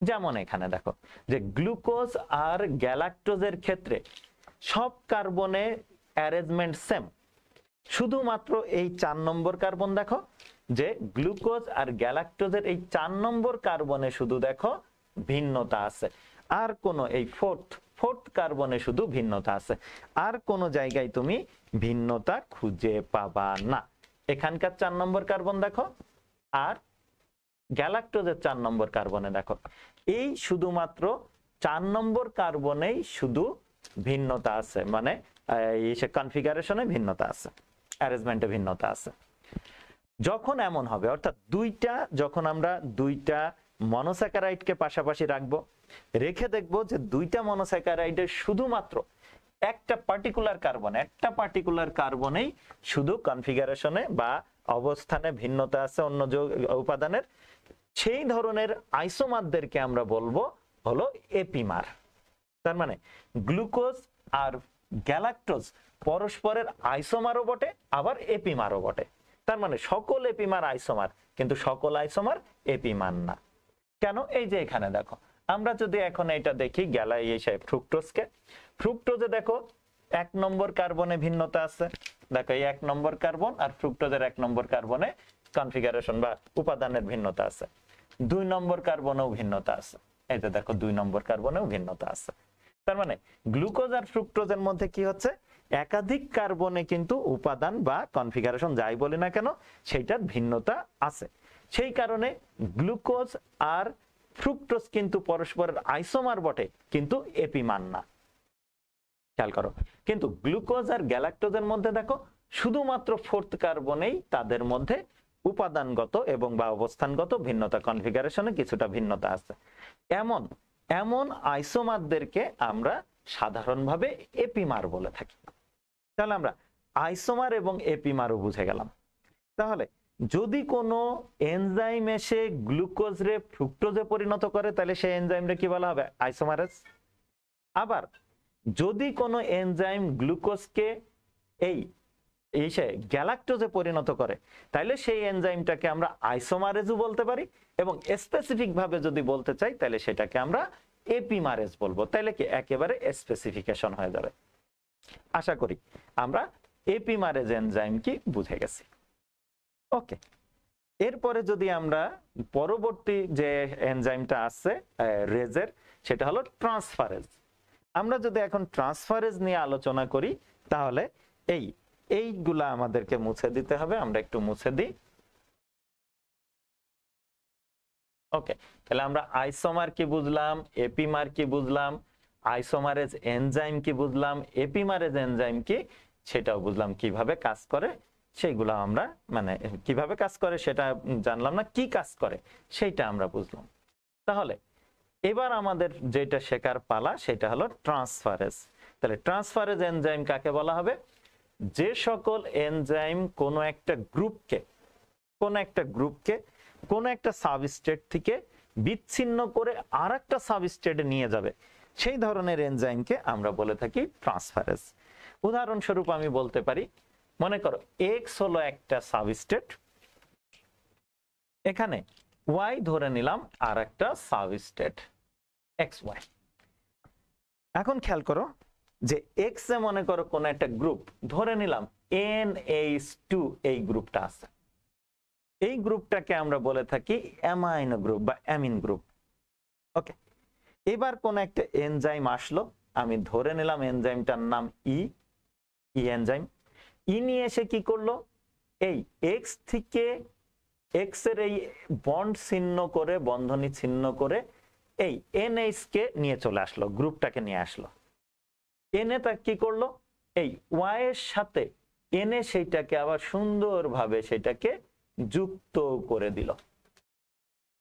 যেমন এখানে দেখো যে গ্লুকোজ আর গ্যালাক্টোজের ক্ষেত্রে সব কার্বনে অ্যারেঞ্জমেন্ট সেম শুধুমাত্র এই চার নম্বর কার্বন দেখো যে গ্লুকোজ আর গ্যালাক্টোজের এই চার নম্বর কার্বনে শুধু দেখো ভিন্নতা আছে আর কোনো এই ফোর্থ ফোর্থ কার্বনে শুধু ভিন্নতা আছে আর কোনো জায়গায় তুমি ভিন্নতা খুঁজে পাবা না এখানকার চার নম্বর কার্বন দেখো আর গ্যালাক্টোজের চার নম্বর কার্বনে দেখো এই শুধুমাত্র চার নম্বর কার্বনেই শুধু ভিন্নতা আছে মানে কনফিগারেশনে ভিন্নতা আছে অ্যারেঞ্জমেন্টে ভিন্নতা আছে যখন এমন হবে অর্থাৎ দুইটা যখন আমরা দুইটা মনোস্যাকারাইডকে পাশাপাশি রাখবো রেখে দেখব যে দুইটা মনোস্যাকারাইডের শুধুমাত্র একটা পার্টিকুলার কার্বন একটা পার্টিকুলার কার্বনেই শুধু কনফিগারেশনে বা অবস্থানে ভিন্নতা আছে অন্য উপাদানের সেই ধরনের আইসোমারদেরকে আমরা বলবো হলো এপিমার তার মানে গ্লুকোজ আর গ্যালাক্টোজ পরস্পরের আইসোমারও বটে আবার এপিমারও বটে তার মানে সকল এপিমার আইসোমার কিন্তু সকল আইসোমার এপিমার না কেন এই যে এখানে দেখো আমরা যদি এখন এটা দেখি গ্যালাই হিসেবে ফ্রুক্টোজকে ফ্রুক্টোজে দেখো এক নম্বর কার্বনে ভিন্নতা আছে দেখো এই এক নম্বর কার্বন আর ফ্রুক্টোজের এক নম্বর কার্বনে কনফিগারেশন বা উপাদানের ভিন্নতা আছে দুই নম্বর কার্বনেও ভিন্নতা আছে এই যে দেখো দুই নম্বর কার্বনেও ভিন্নতা আছে তার মানে গ্লুকোজ আর ফ্রুক্টোজের মধ্যে কি হচ্ছে একাধিক কার্বনে কিন্তু উপাদান বা কনফিগারেশন যাই বলি না কেন সেইটার ভিন্নতা আছে সেই কারণে গ্লুকোজ আর ফ্রুক্টোজ কিন্তু পরস্পরের আইসোমার বটে কিন্তু এপিমান না খেয়াল করো কিন্তু গ্লুকোজ আর গ্যালাক্টোজের মধ্যে দেখো শুধুমাত্র ফোর্থ কার্বনেই তাদের মধ্যে উপাদানগত এবং বা অবস্থানগত ভিন্নতা কনফিগারেশনে কিছুটা ভিন্নতা আছে এমন এমন আইসোমারদেরকে আমরা সাধারণভাবে এপিমার বলে থাকি তাহলে আমরা আইসোমার এবং এপিমারও বুঝে গেলাম তাহলে যদি কোনো এনজাইম এসে গ্লুকোজ রে ফ্রুক্টোজে পরিণত করে তাহলে সেই এনজাইমটা কি বলা হবে আইসোমারেজ আবার যদি কোনো এনজাইম গ্লুকোজকে এই এই সে গ্যালাক্টোজে পরিণত করে তাহলে সেই এনজাইমটাকে আমরা আইসোমারেজও বলতে পারি এবং স্পেসিফিক ভাবে যদি বলতে চাই তাহলে সেটাকে আমরা এপিমারেজ বলবো তাহলে কি একেবারে স্পেসিফিকেশন হয়ে যাবে আশা করি আমরা এপিমারেজ এনজাইম কি বুঝে গেছি ওকে এরপরে যদি আমরা পরবর্তী যে এনজাইমটা আছে রেজের সেটা হলো ট্রান্সফারেজ আমরা যদি এখন ট্রান্সফারেজ নিয়ে আলোচনা করি তাহলে এই এইগুলা আমাদেরকে মুছে দিতে হবে আমরা একটু মুছে দিই ওকে তাহলে আমরা আইসোমার কি বুঝলাম এপিমার কি বুঝলাম আইসোমারেজ এনজাইম কি বুঝলাম এপিমারেজ এনজাইম কি সেটাও বুঝলাম কিভাবে কাজ করে সেইগুলো আমরা মানে কিভাবে কাজ করে সেটা জানলাম না কি কাজ করে সেইটা আমরা বুঝলাম তাহলে এবার আমাদের যেটা শেখার পালা সেটা হলো ট্রান্সফারেজ তাহলে ট্রান্সফারেজ এনজাইম কাকে বলা হবে যে সকল এনজাইম কোনো একটা গ্রুপকে কোন একটা গ্রুপকে কোন একটা সাবস্টেট থেকে বিচ্ছিন্ন করে আর একটা সাবস্টেটে নিয়ে যাবে সেই ধরনের এনজাইমকে আমরা বলে থাকি ট্রান্সফারেজ উদাহরণস্বরূপ আমি বলতে পারি মনে করো এক্স হলো একটা সাবস্টেট এখানে ওয়াই ধরে নিলাম আর একটা সাবস্টেট এক্স ওয়াই এখন খেয়াল করো যে এক্স এ মনে করো কোন একটা গ্রুপ ধরে নিলাম এন এইচ টু এই গ্রুপটা আছে এই গ্রুপটাকে আমরা বলে থাকি অ্যামাইনো গ্রুপ বা অ্যামিন গ্রুপ ওকে এবার কোন একটা এনজাইম আসলো আমি ধরে নিলাম এনজাইমটার নাম ই ই এনজাইম ই নিয়ে এসে কি করলো এই এক্স থেকে এক্স এর এই বন্ড ছিন্ন করে বন্ধনী ছিন্ন করে এই এন কে নিয়ে চলে আসলো গ্রুপটাকে নিয়ে আসলো এনে তা কি করলো এই ওয়াই এর সাথে এনে সেইটাকে আবার সুন্দরভাবে সেটাকে যুক্ত করে দিল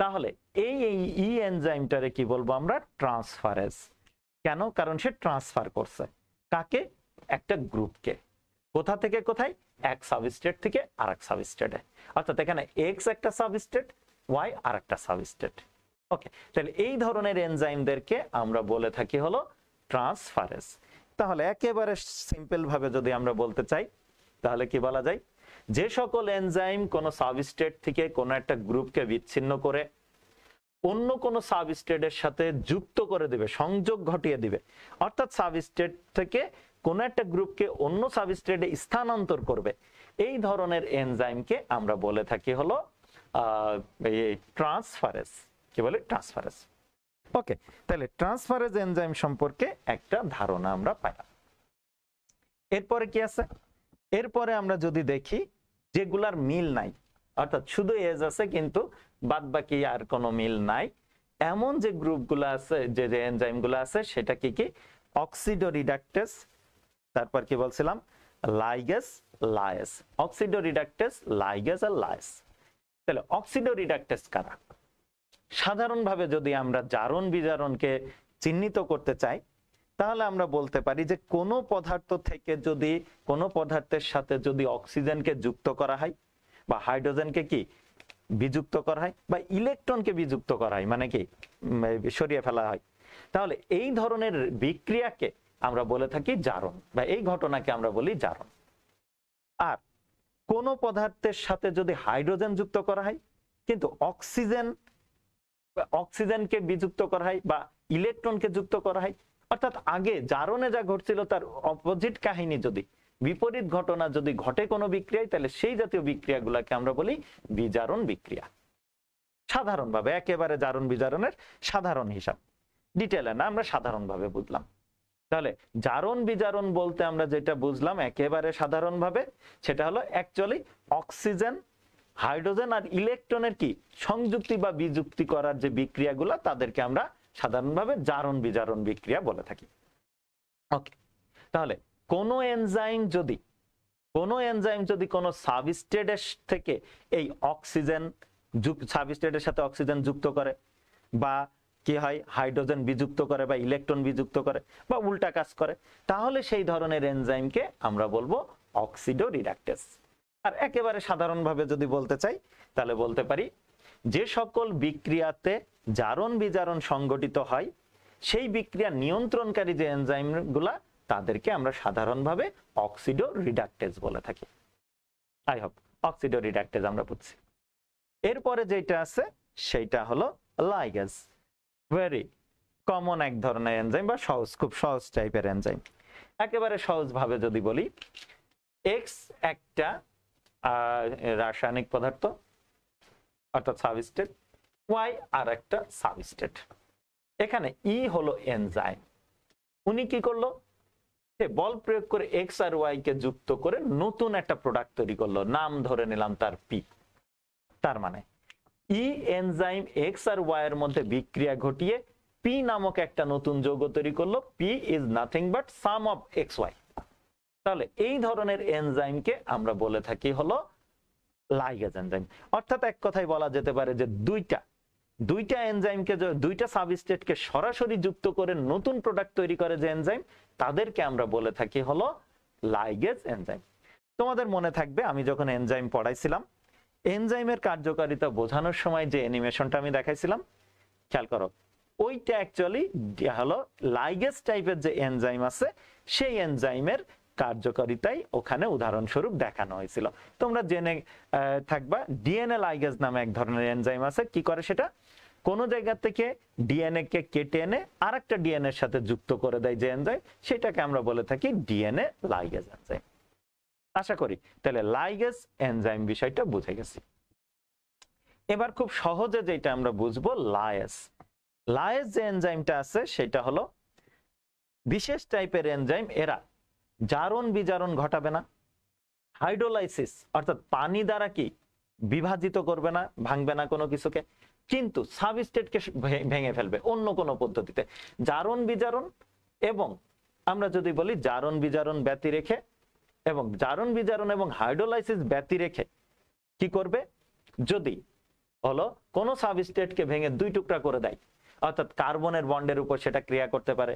তাহলে এই ই এনজাইমটারে e কি বলবো আমরা ট্রান্সফারেজ কেন কারণ সে ট্রান্সফার করছে কাকে একটা গ্রুপকে কোথা থেকে কোথায় এক সাবস্টেট থেকে আর এক সাবস্টেটে অর্থাৎ এখানে এক্স একটা সাবস্টেট ওয়াই আর একটা সাবস্টেট ওকে তাহলে এই ধরনের এনজাইমদেরকে আমরা বলে থাকি হলো ট্রান্সফারেস তাহলে একেবারে সিম্পল ভাবে যদি আমরা বলতে চাই তাহলে কি বলা যায় যে সকল এনজাইম কোন সাবস্টেট থেকে কোন একটা গ্রুপকে বিচ্ছিন্ন করে অন্য কোন সাবস্টেটের সাথে যুক্ত করে দিবে সংযোগ ঘটিয়ে দিবে অর্থাৎ সাবস্টেট থেকে কোনো একটা গ্রুপকে অন্য সাবস্ট্রেটে স্থানান্তর করবে এই ধরনের এনজাইমকে আমরা বলে থাকি হলো ট্রান্সফারেস কি বলে ট্রান্সফারেস ওকে তাহলে ট্রান্সফারেস এনজাইম সম্পর্কে একটা ধারণা আমরা পাইলাম এরপরে কি আছে এরপরে আমরা যদি দেখি যেগুলার মিল নাই অর্থাৎ শুধু এজ আছে কিন্তু বাদ বাকি আর কোনো মিল নাই এমন যে গ্রুপগুলো আছে যে এনজাইমগুলো আছে সেটা কি কি অক্সিডোরিডাক্টেস তারপর কি বলছিলাম ligase lyase oxidoreductase ligase আর লায়েস তাহলে অক্সিডো রিডাক্টেস কারা সাধারণভাবে যদি আমরা জারণ বিজারণকে চিহ্নিত করতে চাই তাহলে আমরা বলতে পারি যে কোন পদার্থ থেকে যদি কোন পদার্থের সাথে যদি অক্সিজেনকে যুক্ত করা হয় বা হাইড্রোজেনকে কি বিযুক্ত করা হয় বা ইলেকট্রনকে বিযুক্ত করা হয় মানে কি সরিয়ে ফেলা হয় তাহলে এই ধরনের বিক্রিয়াকে আমরা বলে থাকি জারণ বা এই ঘটনাকে আমরা বলি জারণ আর কোন পদার্থের সাথে যদি হাইড্রোজেন যুক্ত করা হয় কিন্তু অক্সিজেন অক্সিজেনকে বিযুক্ত করা হয় বা ইলেকট্রনকে যুক্ত করা হয় অর্থাৎ আগে জারণে যা ঘটছিল তার অপোজিট কাহিনী যদি বিপরীত ঘটনা যদি ঘটে কোনো বিক্রিয়ায় তাহলে সেই জাতীয় বিক্রিয়াগুলোকে আমরা বলি বিজারণ বিক্রিয়া সাধারণভাবে একেবারে জারণ বিজারণের সাধারণ হিসাব ডিটেলে না আমরা সাধারণভাবে বুঝলাম তাহলে জারণ বিজারণ বলতে আমরা যেটা বুঝলাম একেবারে সাধারণভাবে সেটা হলো অ্যাকচুয়ালি অক্সিজেন হাইড্রোজেন আর ইলেকট্রনের কি সংযুক্তি বা বিযুক্তি করার যে বিক্রিয়াগুলো তাদেরকে আমরা সাধারণভাবে জারণ বিজারণ বিক্রিয়া বলে থাকি ওকে তাহলে কোনো এনজাইম যদি কোনো এনজাইম যদি কোনো সাবস্টেটের থেকে এই অক্সিজেন সাবস্টেটের সাথে অক্সিজেন যুক্ত করে বা কি হয় হাইড্রোজেন বিযুক্ত করে বা ইলেকট্রন বিযুক্ত করে বা উল্টা কাজ করে তাহলে সেই ধরনের এনজাইমকে আমরা বলবো অক্সিডো রিডাক্টেস আর একেবারে সাধারণভাবে যদি বলতে চাই তাহলে বলতে পারি যে সকল বিক্রিয়াতে জারণ বিজারণ সংগঠিত হয় সেই বিক্রিয়া নিয়ন্ত্রণকারী যে এনজাইমগুলা তাদেরকে আমরা সাধারণভাবে অক্সিডো রিডাক্টেস বলে থাকি আই হোক অক্সিডো রিডাক্টেস আমরা বুঝছি এরপরে যেটা আছে সেইটা হলো লাইগাস ভেরি কমন এক ধরনের এনজাইম বা সহজ খুব সহজ টাইপের এনজাইম একেবারে সহজভাবে যদি বলি এক্স একটা রাসায়নিক পদার্থ অর্থাৎ সাবস্টেট ওয়াই আর একটা সাবস্টেট এখানে ই e হলো এনজাইম উনি কি করলো সে বল প্রয়োগ করে এক্স আর ওয়াই কে যুক্ত করে নতুন একটা প্রোডাক্ট তৈরি করলো নাম ধরে নিলাম তার পি তার মানে ই এনজাইম এক্স আর ওয়াই এর মধ্যে বিক্রিয়া ঘটিয়ে পি নামক একটা নতুন যৌগ তৈরি করলো P is nothing but sum of X Y তাহলে এই ধরনের এনজাইমকে আমরা বলে থাকি হলো লাইগেজ এনজাইম অর্থাৎ এক কথায় বলা যেতে পারে যে দুইটা দুইটা এনজাইমকে দুইটা সাবস্টেটকে সরাসরি যুক্ত করে নতুন প্রোডাক্ট তৈরি করে যে এনজাইম তাদেরকে আমরা বলে থাকি হলো লাইগেজ এনজাইম তোমাদের মনে থাকবে আমি যখন এনজাইম পড়াইছিলাম এনজাইমের কার্যকারিতা বোঝানোর সময় যে অ্যানিমেশনটা আমি দেখাইছিলাম খেয়াল করো ওইটা অ্যাকচুয়ালি হলো লাইগেস টাইপের যে এনজাইম আছে সেই এনজাইমের কার্যকারিতাই ওখানে উদাহরণস্বরূপ দেখানো হয়েছিল তোমরা জেনে থাকবা ডিএনএ লাইগেজ নামে এক ধরনের এনজাইম আছে কি করে সেটা কোনো জায়গা থেকে ডিএনএ কে কেটে এনে আর একটা ডিএনএর সাথে যুক্ত করে দেয় যে এনজাইম সেটাকে আমরা বলে থাকি ডিএনএ লাইগেজ এনজাইম আশা করি তাহলে লাইগেস এনজাইম বিষয়টা বুঝে গেছি এবার খুব সহজে যেটা আমরা বুঝবো লায়েস লায়েস যে এনজাইমটা আছে সেটা হলো বিশেষ টাইপের এনজাইম এরা জারণ বিজারণ ঘটাবে না হাইড্রোলাইসিস অর্থাৎ পানি দ্বারা কি বিভাজিত করবে না ভাঙবে না কোনো কিছুকে কিন্তু সাবস্টেটকে ভেঙে ফেলবে অন্য কোনো পদ্ধতিতে জারণ বিজারণ এবং আমরা যদি বলি জারণ বিজারণ ব্যতি রেখে এবং জারণ বিজারণ এবং হাইড্রোলাইসিস ব্যতি রেখে কি করবে যদি হলো কোনো সাবস্টেটকে ভেঙে দুই টুকরা করে দেয় অর্থাৎ কার্বনের বন্ডের উপর সেটা ক্রিয়া করতে পারে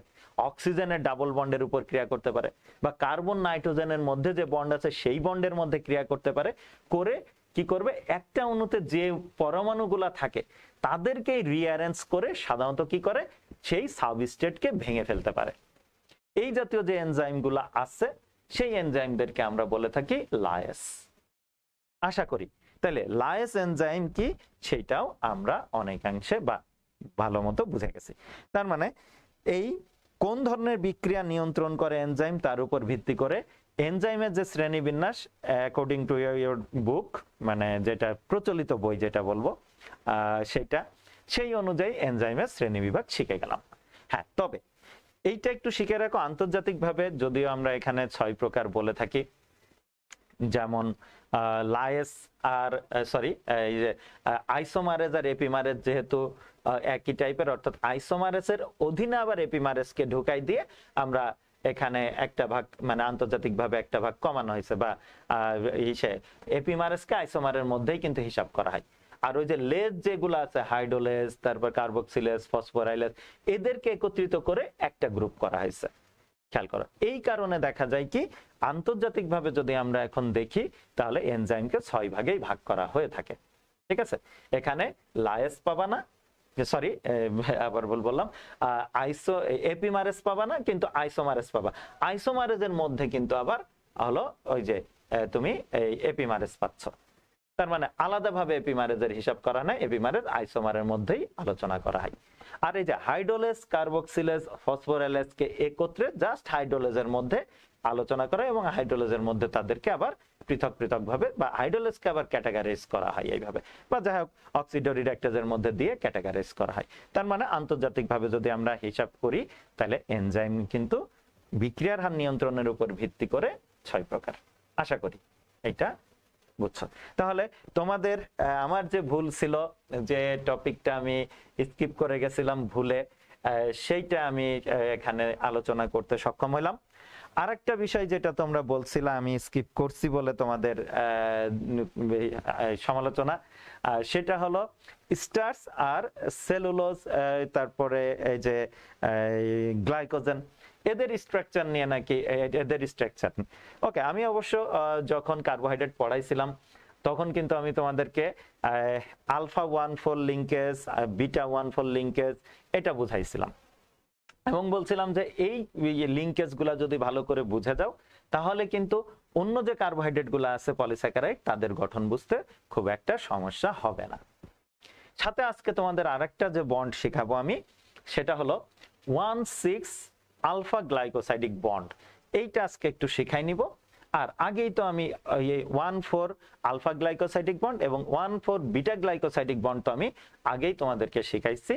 অক্সিজেনের ডাবল বন্ডের উপর ক্রিয়া করতে পারে বা কার্বন নাইট্রোজেনের মধ্যে যে বন্ড আছে সেই বন্ডের মধ্যে ক্রিয়া করতে পারে করে কি করবে একটা অণুতে যে পরমাণুগুলা থাকে তাদেরকে রিয়ারেঞ্জ করে সাধারণত কি করে সেই সাবস্টেটকে ভেঙে ফেলতে পারে এই জাতীয় যে এনজাইমগুলা আছে সেই এনজাইমদেরকে আমরা বলে থাকি লায়েস আশা করি তাহলে লায়েস এনজাইম কি সেটাও আমরা অনেকাংশে বা ভালো মতো বুঝে গেছি তার মানে এই কোন ধরনের বিক্রিয়া নিয়ন্ত্রণ করে এনজাইম তার উপর ভিত্তি করে এনজাইমের যে শ্রেণী বিন্যাস অ্যাকর্ডিং টু ইয়োর বুক মানে যেটা প্রচলিত বই যেটা বলবো সেটা সেই অনুযায়ী এনজাইমের শ্রেণী বিভাগ শিখে গেলাম হ্যাঁ তবে এইটা একটু শিখে রাখো আন্তর্জাতিকভাবে যদিও আমরা এখানে ছয় প্রকার বলে থাকি যেমন লায়েস আর সরি এই যে আইসোমারেজ আর এপিমারেজ যেহেতু একই টাইপের অর্থাৎ আইসোমারেসের অধীনে আবার এপিমারেসকে ঢুকাই দিয়ে আমরা এখানে একটা ভাগ মানে আন্তর্জাতিকভাবে একটা ভাগ কমানো হয়েছে বা এপিমারেসকে আইসোমারের মধ্যেই কিন্তু হিসাব করা হয় আর ওই যে লেজ যেগুলো আছে হাইড্রোলেস তারপর কার্বক্সিলেস ফসফোরাইলেস এদেরকে একত্রিত করে একটা গ্রুপ করা হয়েছে খেয়াল করো এই কারণে দেখা যায় কি আন্তর্জাতিকভাবে যদি আমরা এখন দেখি তাহলে এনজাইমকে ছয় ভাগেই ভাগ করা হয়ে থাকে ঠিক আছে এখানে লায়েস পাবা না সরি আবার বল বললাম আইসো এপিমারেস পাবা না কিন্তু আইসোমারেস পাবা আইসোমারেজের মধ্যে কিন্তু আবার হলো ওই যে তুমি এই এপিমারেস পাচ্ছ তার মানে আলাদাভাবে এপিমারেজের হিসাব করা না এপিমারেজ আইসোমারের মধ্যেই আলোচনা করা হয় আর এই যে হাইড্রোলেস কার্বক্সিলেস ফসফোরালেসকে একত্রে জাস্ট হাইড্রোলেজের মধ্যে আলোচনা করা এবং হাইড্রোলেজের মধ্যে তাদেরকে আবার পৃথক পৃথক ভাবে বা হাইড্রোলেজকে আবার ক্যাটাগরাইজ করা হয় এইভাবে বা যাই হোক অক্সিডোরিডাক্টেজের মধ্যে দিয়ে ক্যাটাগরাইজ করা হয় তার মানে আন্তর্জাতিকভাবে যদি আমরা হিসাব করি তাহলে এনজাইম কিন্তু বিক্রিয়ার হার নিয়ন্ত্রণের উপর ভিত্তি করে ছয় প্রকার আশা করি এটা বুঝছো তাহলে তোমাদের আমার যে ভুল ছিল যে টপিকটা আমি স্কিপ করে গেছিলাম ভুলে সেইটা আমি এখানে আলোচনা করতে সক্ষম হলাম একটা বিষয় যেটা তোমরা বলছিলে আমি স্কিপ করছি বলে তোমাদের সমালোচনা সেটা হলো স্টার্স আর সেলুলোজ তারপরে এই যে গ্লাইকোজেন এদের স্ট্রাকচার নিয়ে নাকি এদের স্ট্রাকচার ওকে আমি অবশ্য যখন কার্বোহাইড্রেট পড়াইছিলাম তখন কিন্তু আমি তোমাদেরকে alpha one four linkage beta one four linkage এটা বুঝাইছিলাম এবং বলছিলাম যে এই গুলা যদি ভালো করে বুঝে যাও তাহলে কিন্তু অন্য যে কার্বোহাইড্রেটগুলো আছে পলিস্যাকারাইড তাদের গঠন বুঝতে খুব একটা সমস্যা হবে না সাথে আজকে তোমাদের আরেকটা যে বন্ড শেখাবো আমি সেটা হলো one six alpha glycosidic bond এইটা আজকে একটু শেখাই নিব আর আগেই তো আমি one four alpha glycosidic bond এবং one four beta glycosidic bond তো আমি আগেই তোমাদেরকে শিখাইছি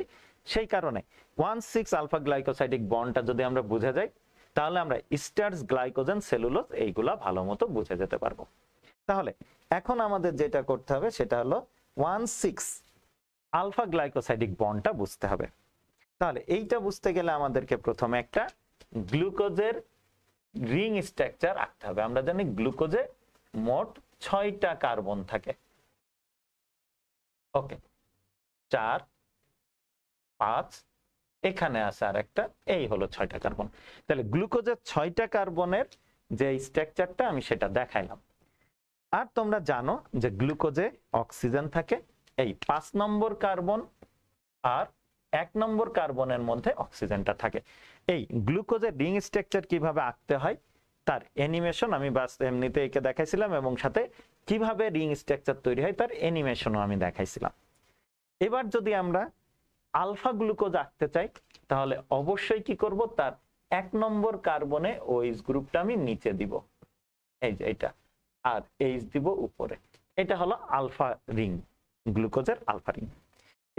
সেই কারণে ওয়ান সিক্স আলফা গ্লাইকোসাইডিক বন্ডটা যদি আমরা বুঝে যাই তাহলে আমরা স্টার্স গ্লাইকোজেন সেলুলোজ এইগুলা ভালো মতো বুঝে যেতে পারবো তাহলে এখন আমাদের যেটা করতে হবে সেটা হলো ওয়ান সিক্স আলফা গ্লাইকোসাইডিক বন্ডটা বুঝতে হবে তাহলে এইটা বুঝতে গেলে আমাদেরকে প্রথমে একটা গ্লুকোজের রিং স্ট্রাকচার আঁকতে হবে আমরা জানি গ্লুকোজে মোট ছয়টা কার্বন থাকে ওকে চার পাঁচ এখানে আছে আর একটা এই হলো ছয়টা কার্বন তাহলে গ্লুকোজের ছয়টা কার্বনের যে স্ট্রাকচারটা আমি সেটা দেখাইলাম আর তোমরা জানো যে গ্লুকোজে অক্সিজেন থাকে এই পাঁচ নম্বর কার্বন আর এক নম্বর কার্বনের মধ্যে অক্সিজেনটা থাকে এই গ্লুকোজের রিং স্ট্রাকচার কিভাবে আঁকতে হয় তার অ্যানিমেশন আমি বাস এমনিতে একে দেখাইছিলাম এবং সাথে কিভাবে রিং স্ট্রাকচার তৈরি হয় তার অ্যানিমেশনও আমি দেখাইছিলাম এবার যদি আমরা আলফা গ্লুকোজ আঁকতে চাই তাহলে অবশ্যই কি করব তার এক নম্বর কার্বনে ওইস গ্রুপটা আমি নিচে দিব এই যে এটা আর এইচ দিব উপরে এটা হলো আলফা রিং গ্লুকোজের আলফা রিং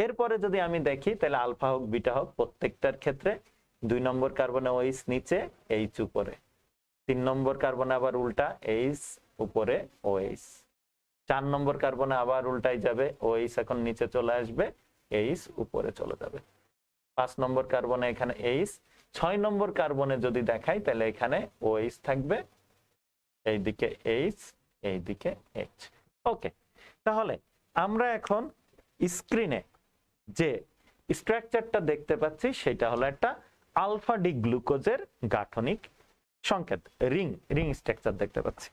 এরপরে যদি আমি দেখি তাহলে আলফা হোক বিটা হোক প্রত্যেকটার ক্ষেত্রে দুই নম্বর কার্বনে ওইস নিচে এইচ উপরে তিন নম্বর কার্বনে আবার উল্টা এইচ উপরে ওএইচ চার নম্বর কার্বনে আবার উল্টাই যাবে ওএইচ এখন নিচে চলে আসবে এইচ উপরে চলে যাবে পাঁচ নম্বর কার্বনে এখানে এইচ ছয় নম্বর কার্বনে যদি দেখাই তাহলে এখানে ওএইচ থাকবে এইদিকে এইচ এইদিকে এইচ ওকে তাহলে আমরা এখন স্ক্রিনে যে স্ট্রাকচারটা দেখতে পাচ্ছি সেটা হলো একটা আলফা ডি গ্লুকোজের গাঠনিক সংকেত রিং রিং স্ট্রাকচার দেখতে পাচ্ছি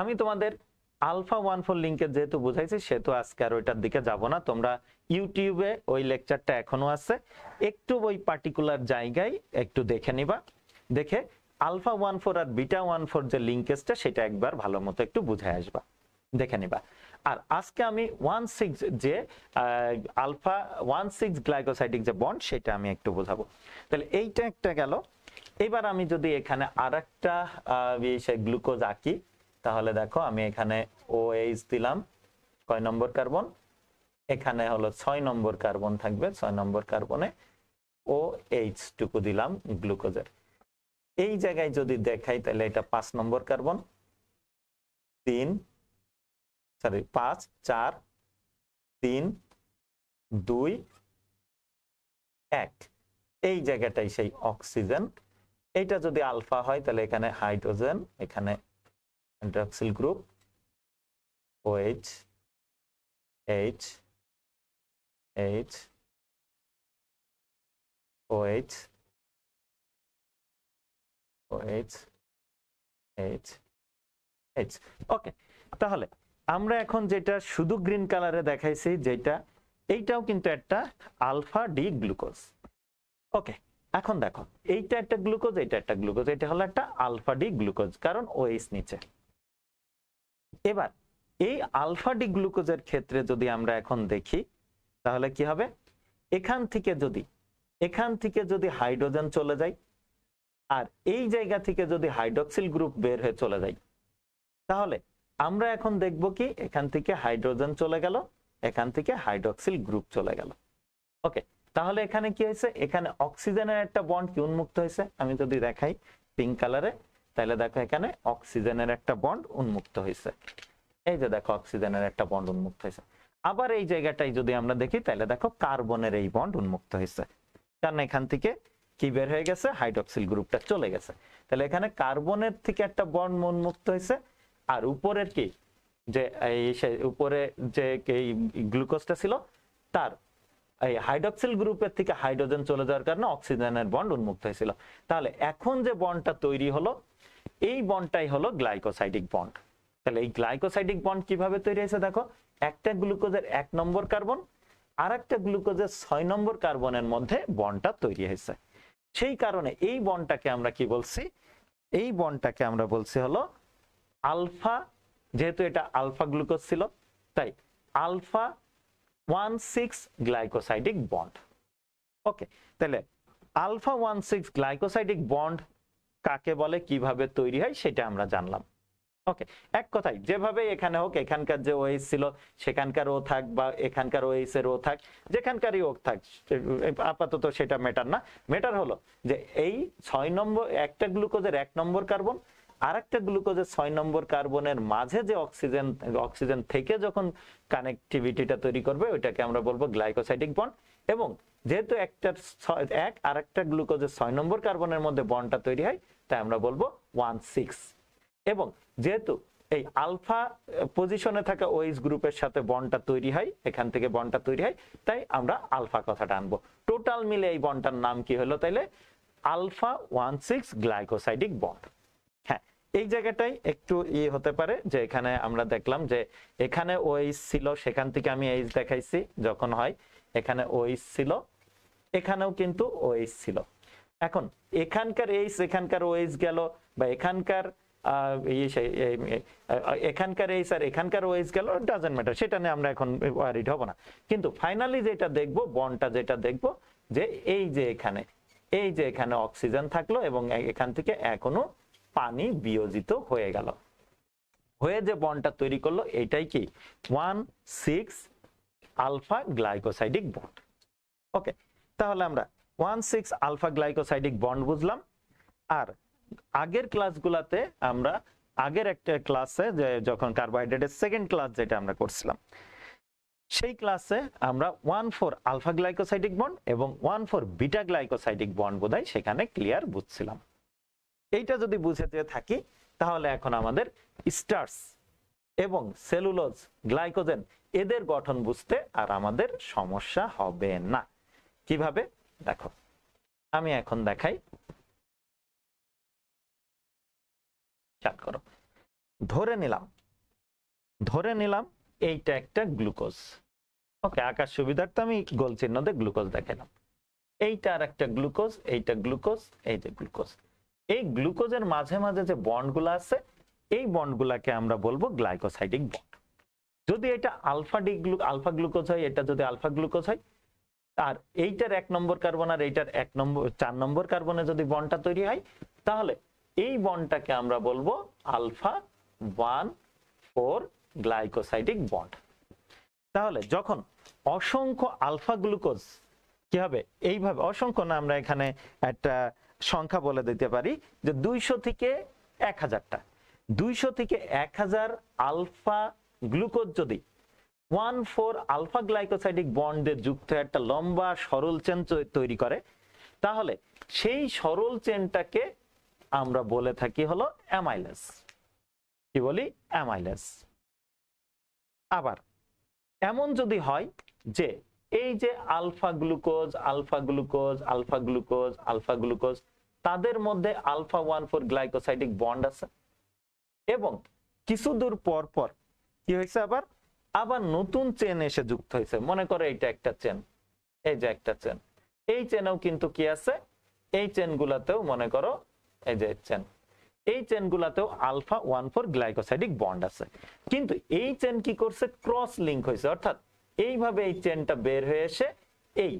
আমি তোমাদের আলফা ওয়ান ফোর লিঙ্কে যেহেতু বুঝাইছি সেহেতু আজকে আর ওইটার দিকে যাব না তোমরা ইউটিউবে ওই লেকচারটা এখনো আছে একটু ওই পার্টিকুলার জায়গায় একটু দেখে নিবা দেখে আলফা ওয়ান ফোর আর বিটা ওয়ান ফোর যে লিঙ্কেজটা সেটা একবার ভালো মতো একটু বুঝে আসবা দেখে নিবা আর আজকে আমি ওয়ান সিক্স যে আলফা ওয়ান সিক্স গ্লাইকোসাইডিক যে বন্ড সেটা আমি একটু বোঝাবো তাহলে এইটা একটা গেল এবার আমি যদি এখানে আর একটা গ্লুকোজ আঁকি তাহলে দেখো আমি এখানে ও এইচ দিলাম কয় নম্বর কার্বন এখানে হলো ছয় নম্বর কার্বন থাকবে ছয় নম্বর কার্বনে ও এইচ টুকু দিলাম গ্লুকোজের এই জায়গায় যদি দেখাই তাহলে এটা পাঁচ নম্বর কার্বন তিন সরি পাঁচ চার তিন দুই এক এই জায়গাটাই সেই অক্সিজেন এইটা যদি আলফা হয় তাহলে এখানে হাইড্রোজেন এখানে অ্যান্ট্রাক্সিল group O H H H H O O H H H okay তাহলে আমরা এখন যেটা শুধু গ্রিন কালারে দেখাইছি যেটা এইটাও কিন্তু একটা আলফা ডি গ্লুকোজ ওকে এখন দেখো এইটা একটা গ্লুকোজ এটা একটা গ্লুকোজ এটা হলো একটা আলফা ডি গ্লুকোজ কারণ ওএস নিচে এবার এই আলফা ডি গ্লুকোজের ক্ষেত্রে যদি আমরা এখন দেখি তাহলে কি হবে এখান থেকে যদি এখান থেকে যদি হাইড্রোজেন চলে যায় আর এই জায়গা থেকে যদি হাইড্রক্সিল গ্রুপ বের হয়ে চলে যায় তাহলে আমরা এখন দেখব কি এখান থেকে হাইড্রোজেন চলে গেল এখান থেকে হাইড্রক্সিল গ্রুপ চলে গেল ওকে তাহলে এখানে কি হয়েছে এখানে অক্সিজেনের একটা বন্ড কি উন্মুক্ত হয়েছে আমি যদি দেখাই পিঙ্ক কালারে তাহলে দেখো এখানে অক্সিজেনের একটা বন্ড উন্মুক্ত হয়েছে এই যে দেখো অক্সিজেনের একটা বন্ড উন্মুক্ত হয়েছে আবার এই জায়গাটাই যদি আমরা দেখি তাহলে দেখো কার্বনের এই বন্ড উন্মুক্ত হয়েছে কারণ এখান থেকে কি বের হয়ে গেছে হাইড্রক্সিল গ্রুপটা চলে গেছে তাহলে এখানে কার্বনের থেকে একটা বন্ড উন্মুক্ত হয়েছে আর উপরের কি যে এই উপরে যে গ্লুকোজটা ছিল তার এই হাইড্রক্সিল গ্রুপের থেকে হাইড্রোজেন চলে যাওয়ার কারণে অক্সিজেনের বন্ড উন্মুক্ত হয়েছিল তাহলে এখন যে বন্ডটা তৈরি হলো এই বন্ডটাই হলো গ্লাইকোসাইডিক বন্ড তাহলে এই গ্লাইকোসাইডিক বন্ড কিভাবে তৈরি হয়েছে দেখো একটা গ্লুকোজের এক নম্বর কার্বন আর একটা গ্লুকোজের ছয় নম্বর কার্বনের মধ্যে বন্ডটা তৈরি হয়েছে সেই কারণে এই বন্ডটাকে আমরা কি বলছি এই বন্ডটাকে আমরা বলছি হলো আলফা যেহেতু এটা আলফা গ্লুকোজ ছিল তাই alpha one six glycosidic bond okay তাহলে alpha one six glycosidic bond কাকে বলে কিভাবে তৈরি হয় সেটা আমরা জানলাম ওকে এক কথাই যেভাবে এখানে হোক এখানকার যে ওয়েস ছিল সেখানকার ও থাক বা এখানকার ওয়েস এর ও থাক যেখানকারই ও থাক আপাতত সেটা মেটার না মেটার হলো যে এই ছয় নম্বর একটা গ্লুকোজের এক নম্বর কার্বন আরেকটা গ্লুকোজের ছয় নম্বর কার্বনের মাঝে যে অক্সিজেন অক্সিজেন থেকে যখন কানেকটিভিটিটা তৈরি করবে ওইটাকে আমরা বলবো গ্লাইকোসাইটিক বন্ড এবং যেহেতু একটার এক আর একটা গ্লুকোজের ছয় নম্বর কার্বনের মধ্যে বনটা তৈরি হয় তাই আমরা বলবো ওয়ান সিক্স এবং যেহেতু এই আলফা পজিশনে থাকা ওইস গ্রুপের সাথে বনটা তৈরি হয় এখান থেকে বনটা তৈরি হয় তাই আমরা আলফা কথাটা আনবো টোটাল মিলে এই বনটার নাম কি হলো তাইলে alpha one six glycosidic bond হ্যাঁ এই জায়গাটাই একটু ই হতে পারে যে এখানে আমরা দেখলাম যে এখানে ও এইচ ছিল সেখান থেকে আমি এইচ দেখাইছি যখন হয় এখানে ও এইচ ছিল এখানেও কিন্তু ও এইচ ছিল এখন এখানকার এইচ এখানকার ও গেল বা এখানকার এখানকার এই স্যার এখানকার ওয়েজ গেল ডাজেন্ট ম্যাটার সেটা নিয়ে আমরা এখন ওয়ারিড হব না কিন্তু ফাইনালি যেটা দেখব বনটা যেটা দেখব যে এই যে এখানে এই যে এখানে অক্সিজেন থাকলো এবং এখান থেকে এখনো পানি বিয়োজিত হয়ে গেল হয়ে যে বনটা তৈরি করলো এটাই কি one six alpha glycosidic bond okay তাহলে আমরা one six alpha glycosidic bond বুঝলাম আর আগের ক্লাসগুলাতে আমরা আগের একটা ক্লাসে যে যখন কার্বোহাইড্রেটের সেকেন্ড ক্লাস যেটা আমরা করছিলাম সেই ক্লাসে আমরা one four alpha glycosidic bond এবং one four beta glycosidic bond বোধ সেখানে ক্লিয়ার বুঝছিলাম এইটা যদি বুঝে যে থাকি তাহলে এখন আমাদের স্টার্স এবং সেলুলোজ গ্লাইকোজেন এদের গঠন বুঝতে আর আমাদের সমস্যা হবে না কিভাবে দেখো আমি এখন দেখাই খেয়াল করো ধরে নিলাম ধরে নিলাম এইটা একটা গ্লুকোজ ওকে আকাশ তো আমি গোলচিহ্ন দিয়ে গ্লুকোজ দেখালাম এইটা আর একটা গ্লুকোজ এইটা গ্লুকোজ এই যে গ্লুকোজ এই গ্লুকোজের মাঝে মাঝে যে বন্ডগুলো আছে এই বন্ডগুলোকে আমরা বলবো গ্লাইকোসাইডিক বন্ড যদি এটা alpha D glu alpha glucose হয় এটা যদি আলফা গ্লুকোজ হয় আর এইটার এক নম্বর কার্বন আর এইটার এক নম্বর চার নম্বর কার্বনে যদি বন্ডটা তৈরি হয় তাহলে এই বন্ডটাকে আমরা বলবো alpha one four glycosidic bond তাহলে যখন অসংখ্য আলফা গ্লুকোজ কি হবে এইভাবে অসংখ্য না আমরা এখানে একটা সংখ্যা বলে দিতে পারি যে দুইশো থেকে এক হাজারটা দুইশো থেকে এক হাজার আলফা গ্লুকোজ যদি ওয়ান ফোর আলফা গ্লাইকোসাইডিক বন্ডে যুক্ত একটা লম্বা সরল চেন তৈরি করে তাহলে সেই সরল চেনটাকে আমরা বলে থাকি হলো অ্যামাইলাস কি বলি অ্যামাইলাস আবার এমন যদি হয় যে এই যে alpha glucose alpha glucose alpha glucose alpha glucose তাদের মধ্যে alpha one four glycosidic bond আছে এবং কিছু দূর পর পর কি হয়েছে আবার আবার নতুন চেন এসে যুক্ত হয়েছে মনে করে এইটা একটা চেন এই যে একটা চেন এই চেনেও কিন্তু কি আছে এই চেন গুলাতেও মনে করো এই যে চেন এই চেন গুলাতেও alpha one four glycosidic bond আছে কিন্তু এই চেন কি করছে ক্রস লিঙ্ক হয়েছে অর্থাৎ এইভাবে এই চেনটা বের হয়ে এসে এই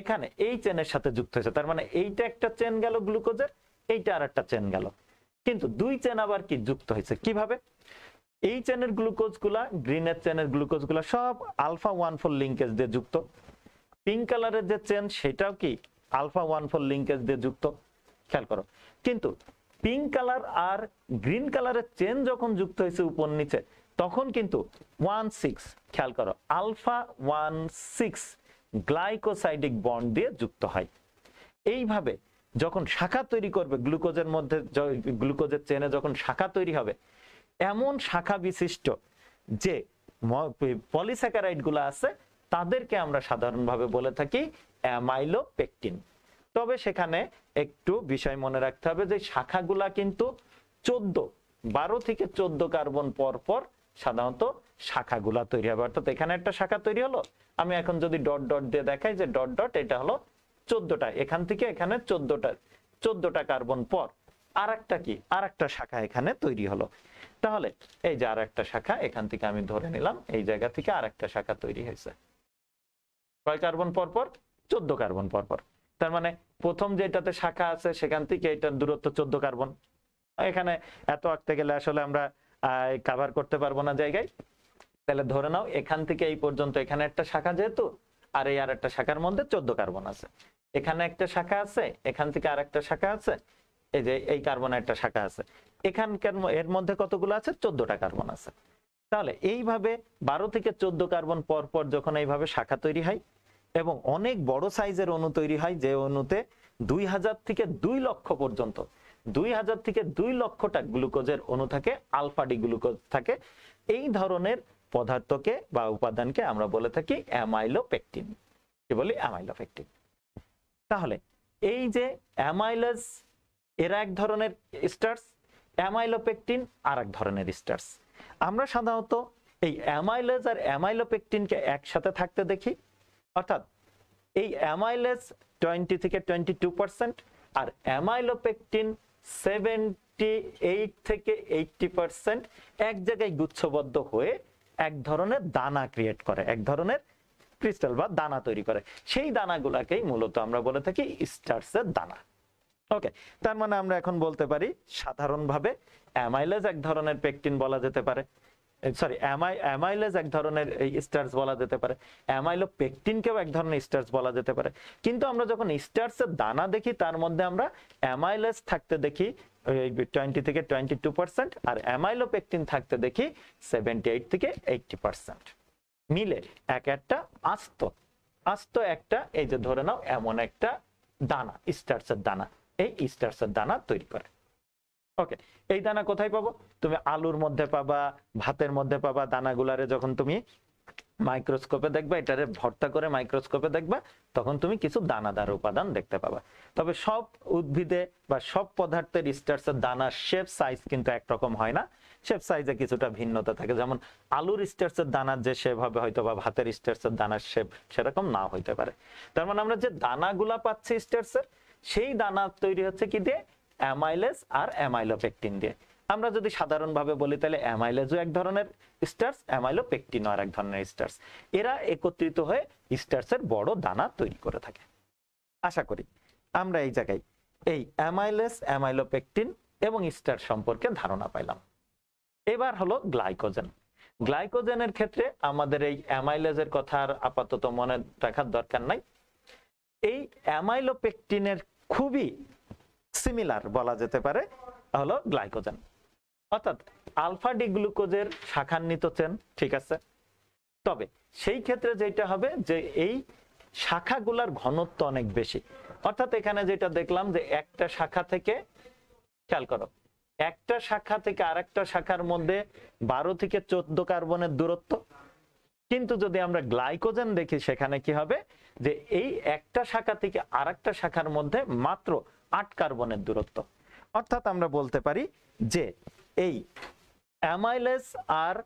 এখানে এই চেনের সাথে যুক্ত হয়েছে তার মানে এইটা একটা চেন গেল গ্লুকোজের এইটা আর একটা চেন গেল কিন্তু দুই চেন আবার কি যুক্ত হয়েছে কিভাবে এই চেনের গ্লুকোজ গুলা গ্রিনের চেনের গ্লুকোজ গুলা সব আলফা ওয়ান ফোর লিঙ্কেজ দিয়ে যুক্ত পিঙ্ক কালারের যে চেন সেটাও কি আলফা ওয়ান ফোর লিঙ্কেজ দিয়ে যুক্ত খেয়াল করো কিন্তু পিঙ্ক কালার আর গ্রিন কালারের চেন যখন যুক্ত হয়েছে উপর নিচে তখন কিন্তু ওয়ান সিক্স খেয়াল করো alpha one six glycosidic bond দিয়ে যুক্ত হয় এইভাবে যখন শাখা তৈরি করবে গ্লুকোজের মধ্যে গ্লুকোজের চেনে যখন শাখা তৈরি হবে এমন শাখা বিশিষ্ট যে পলিস্যাকারাইডগুলো আছে তাদেরকে আমরা সাধারণভাবে বলে থাকি অ্যামাইলোপেকটিন তবে সেখানে একটু বিষয় মনে রাখতে হবে যে শাখাগুলা কিন্তু চোদ্দ বারো থেকে চোদ্দ কার্বন পর পর সাধারণত শাখাগুলা তৈরি হবে অর্থাৎ এখানে একটা শাখা তৈরি হলো আমি এখন যদি ডট ডট দিয়ে দেখাই যে ডট ডট এটা হলো চোদ্দটা এখান থেকে এখানে চোদ্দটা চোদ্দটা কার্বন পর আর একটা কি আর একটা শাখা এখানে তৈরি হলো তাহলে এই যে আর একটা শাখা এখান থেকে আমি ধরে নিলাম এই জায়গা থেকে আর একটা শাখা তৈরি হয়েছে কয় কার্বন পরপর চোদ্দ কার্বন পরপর তার মানে প্রথম যেটাতে শাখা আছে সেখান থেকে এটার দূরত্ব চোদ্দ কার্বন এখানে এত আঁকতে গেলে আসলে আমরা কাভার করতে পারবো না জায়গায় তাহলে ধরে নাও এখান থেকে এই পর্যন্ত এখানে একটা শাখা যেহেতু আর এই আর একটা শাখার মধ্যে চোদ্দ কার্বন আছে এখানে একটা শাখা আছে এখান থেকে আর একটা শাখা আছে এই যে এই কার্বন একটা শাখা আছে এখানকার এর মধ্যে কতগুলো আছে চোদ্দটা কার্বন আছে তাহলে এইভাবে বারো থেকে চোদ্দ কার্বন পর পর যখন এইভাবে শাখা তৈরি হয় এবং অনেক বড় সাইজের অণু তৈরি হয় যে অণুতে দুই হাজার থেকে দুই লক্ষ পর্যন্ত দুই হাজার থেকে দুই লক্ষটা গ্লুকোজের অণু থাকে আলফাডি গ্লুকোজ থাকে এই ধরনের পদার্থকে বা উপাদানকে আমরা বলে থাকি অ্যামাইলোপেকটিন কি বলি অ্যামাইলোপেকটিন তাহলে এই যে অ্যামাইলাস এরা এক ধরনের স্টার্স অ্যামাইলোপেকটিন আর এক ধরনের স্টার্স আমরা সাধারণত এই অ্যামাইলাস আর অ্যামাইলোপেকটিনকে একসাথে থাকতে দেখি অর্থাৎ এই অ্যামাইলাস টোয়েন্টি থেকে টোয়েন্টি টু পার্সেন্ট আর অ্যামাইলোপেকটিন সেভেন্টি এইট থেকে এইটটি পার্সেন্ট এক জায়গায় গুচ্ছবদ্ধ হয়ে এক ধরনের দানা ক্রিয়েট করে এক ধরনের ক্রিস্টাল বা দানা তৈরি করে সেই দানাগুলাকেই মূলত আমরা বলে থাকি স্টার্সের দানা ওকে তার মানে আমরা এখন বলতে পারি সাধারণভাবে অ্যামাইলেজ এক ধরনের পেকটিন বলা যেতে পারে সরি অ্যামাই অ্যামাইলেজ এক ধরনের স্টার্স বলা যেতে পারে অ্যামাইলো পেকটিনকেও এক ধরনের স্টার্স বলা যেতে পারে কিন্তু আমরা যখন স্টার্সের দানা দেখি তার মধ্যে আমরা অ্যামাইলেজ থাকতে দেখি টোয়েন্টি থেকে টোয়েন্টি টু পার্সেন্ট আর পেকটিন থাকতে দেখি সেভেন্টি এইট থেকে এইটটি পার্সেন্ট মিলে এক একটা আস্ত আস্ত একটা এই যে ধরে নাও এমন একটা দানা স্টার্সের দানা এই স্টার্সের দানা তৈরি করে ওকে এই দানা কোথায় পাবো তুমি আলুর মধ্যে পাবা ভাতের মধ্যে পাবা দানাগুলারে যখন তুমি মাইক্রোস্কোপে দেখবা এটারে ভর্তা করে মাইক্রোস্কোপে দেখবা তখন তুমি কিছু দানাদার উপাদান দেখতে পাবা তবে সব উদ্ভিদে বা সব পদার্থের স্টার্সের দানার শেপ সাইজ কিন্তু একরকম হয় না শেপ সাইজে কিছুটা ভিন্নতা থাকে যেমন আলুর স্টার্সের দানার যে শেপ হবে হয়তো বা ভাতের স্টার্সের দানার শেপ সেরকম না হইতে পারে তার মানে আমরা যে দানাগুলা পাচ্ছি স্টার্সের সেই দানা তৈরি হচ্ছে কি দিয়ে অ্যামাইলেজ আর অ্যামাইলোপেকটিন দিয়ে আমরা যদি সাধারণভাবে বলি তাহলে অ্যামাইলেজও এক ধরনের স্টার্স অ্যামাইলোপেকটিনও আর এক ধরনের স্টার্স এরা একত্রিত হয়ে স্টার্সের বড় দানা তৈরি করে থাকে আশা করি আমরা এই জায়গায় এই অ্যামাইলেস অ্যামাইলোপেকটিন এবং স্টার সম্পর্কে ধারণা পাইলাম এবার হলো গ্লাইকোজেন গ্লাইকোজেনের ক্ষেত্রে আমাদের এই অ্যামাইলেজের কথা আর আপাতত মনে রাখার দরকার নাই এই অ্যামাইলোপেকটিনের খুবই সিমিলার বলা যেতে পারে হলো গ্লাইকোজেন অর্থাৎ আলফা ডি গ্লুকোজের শাখান্বিত চেন ঠিক আছে তবে সেই ক্ষেত্রে যেটা হবে যে এই শাখাগুলার ঘনত্ব অনেক বেশি অর্থাৎ এখানে যেটা দেখলাম যে একটা শাখা থেকে খেয়াল করো একটা শাখা থেকে আরেকটা শাখার মধ্যে বারো থেকে চোদ্দ কার্বনের দূরত্ব কিন্তু যদি আমরা গ্লাইকোজেন দেখি সেখানে কি হবে যে এই একটা শাখা থেকে আর শাখার মধ্যে মাত্র আট কার্বনের দূরত্ব অর্থাৎ আমরা বলতে পারি যে এই অ্যামাইলেস আর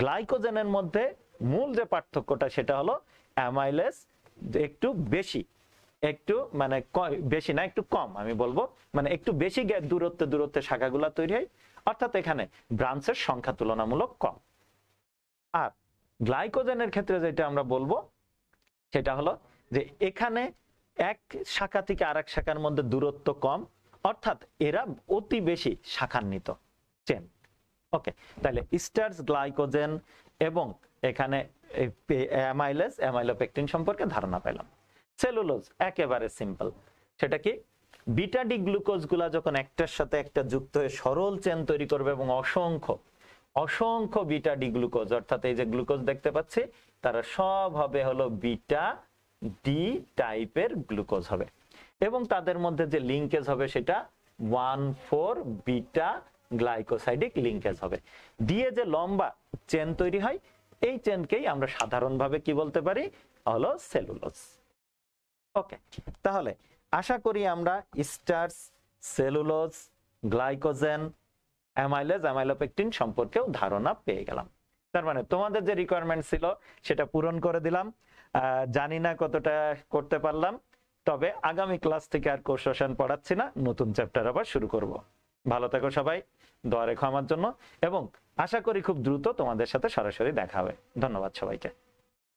গ্লাইকোজেনের মধ্যে মূল যে পার্থক্যটা সেটা হলো অ্যামাইলেস একটু বেশি একটু মানে বেশি না একটু কম আমি বলবো মানে একটু বেশি দূরত্বে দূরত্বে শাখাগুলা তৈরি হয় অর্থাৎ এখানে ব্রাঞ্চের সংখ্যা তুলনামূলক কম আর গ্লাইকোজেনের ক্ষেত্রে যেটা আমরা বলবো সেটা হলো যে এখানে এক শাখা থেকে আর এক শাখার মধ্যে দূরত্ব কম অর্থাৎ এরা অতি বেশি শাখান্বিত চেন ওকে তাহলে স্টার্স গ্লাইকোজেন এবং এখানে অ্যামাইলেস অ্যামাইলোপেকটিন সম্পর্কে ধারণা পেলাম সেলুলোজ একেবারে সিম্পল সেটা কি বিটা ডি গ্লুকোজগুলা যখন একটার সাথে একটা যুক্ত হয়ে সরল চেন তৈরি করবে এবং অসংখ্য অসংখ্য বিটা ডি গ্লুকোজ অর্থাৎ এই যে গ্লুকোজ দেখতে পাচ্ছি তারা সব হবে হলো বিটা ডি টাইপের গ্লুকোজ হবে এবং তাদের মধ্যে যে লিঙ্কেজ হবে সেটা one four beta glycosidic linkage হবে দিয়ে যে লম্বা চেন তৈরি হয় এই চেনকেই আমরা সাধারণভাবে কি বলতে পারি হলো সেলুলোস ওকে তাহলে আশা করি আমরা starch cellulose glycogen amylase amylopectin সম্পর্কেও ধারণা পেয়ে গেলাম তার মানে তোমাদের যে রিকোয়ারমেন্ট ছিল সেটা পূরণ করে দিলাম জানি না কতটা করতে পারলাম তবে আগামী ক্লাস থেকে আর কোর্স পড়াচ্ছি না নতুন চ্যাপ্টার আবার শুরু করব। ভালো থাকো সবাই দোয়া রেখো আমার জন্য এবং আশা করি খুব দ্রুত তোমাদের সাথে সরাসরি দেখা হবে ধন্যবাদ সবাইকে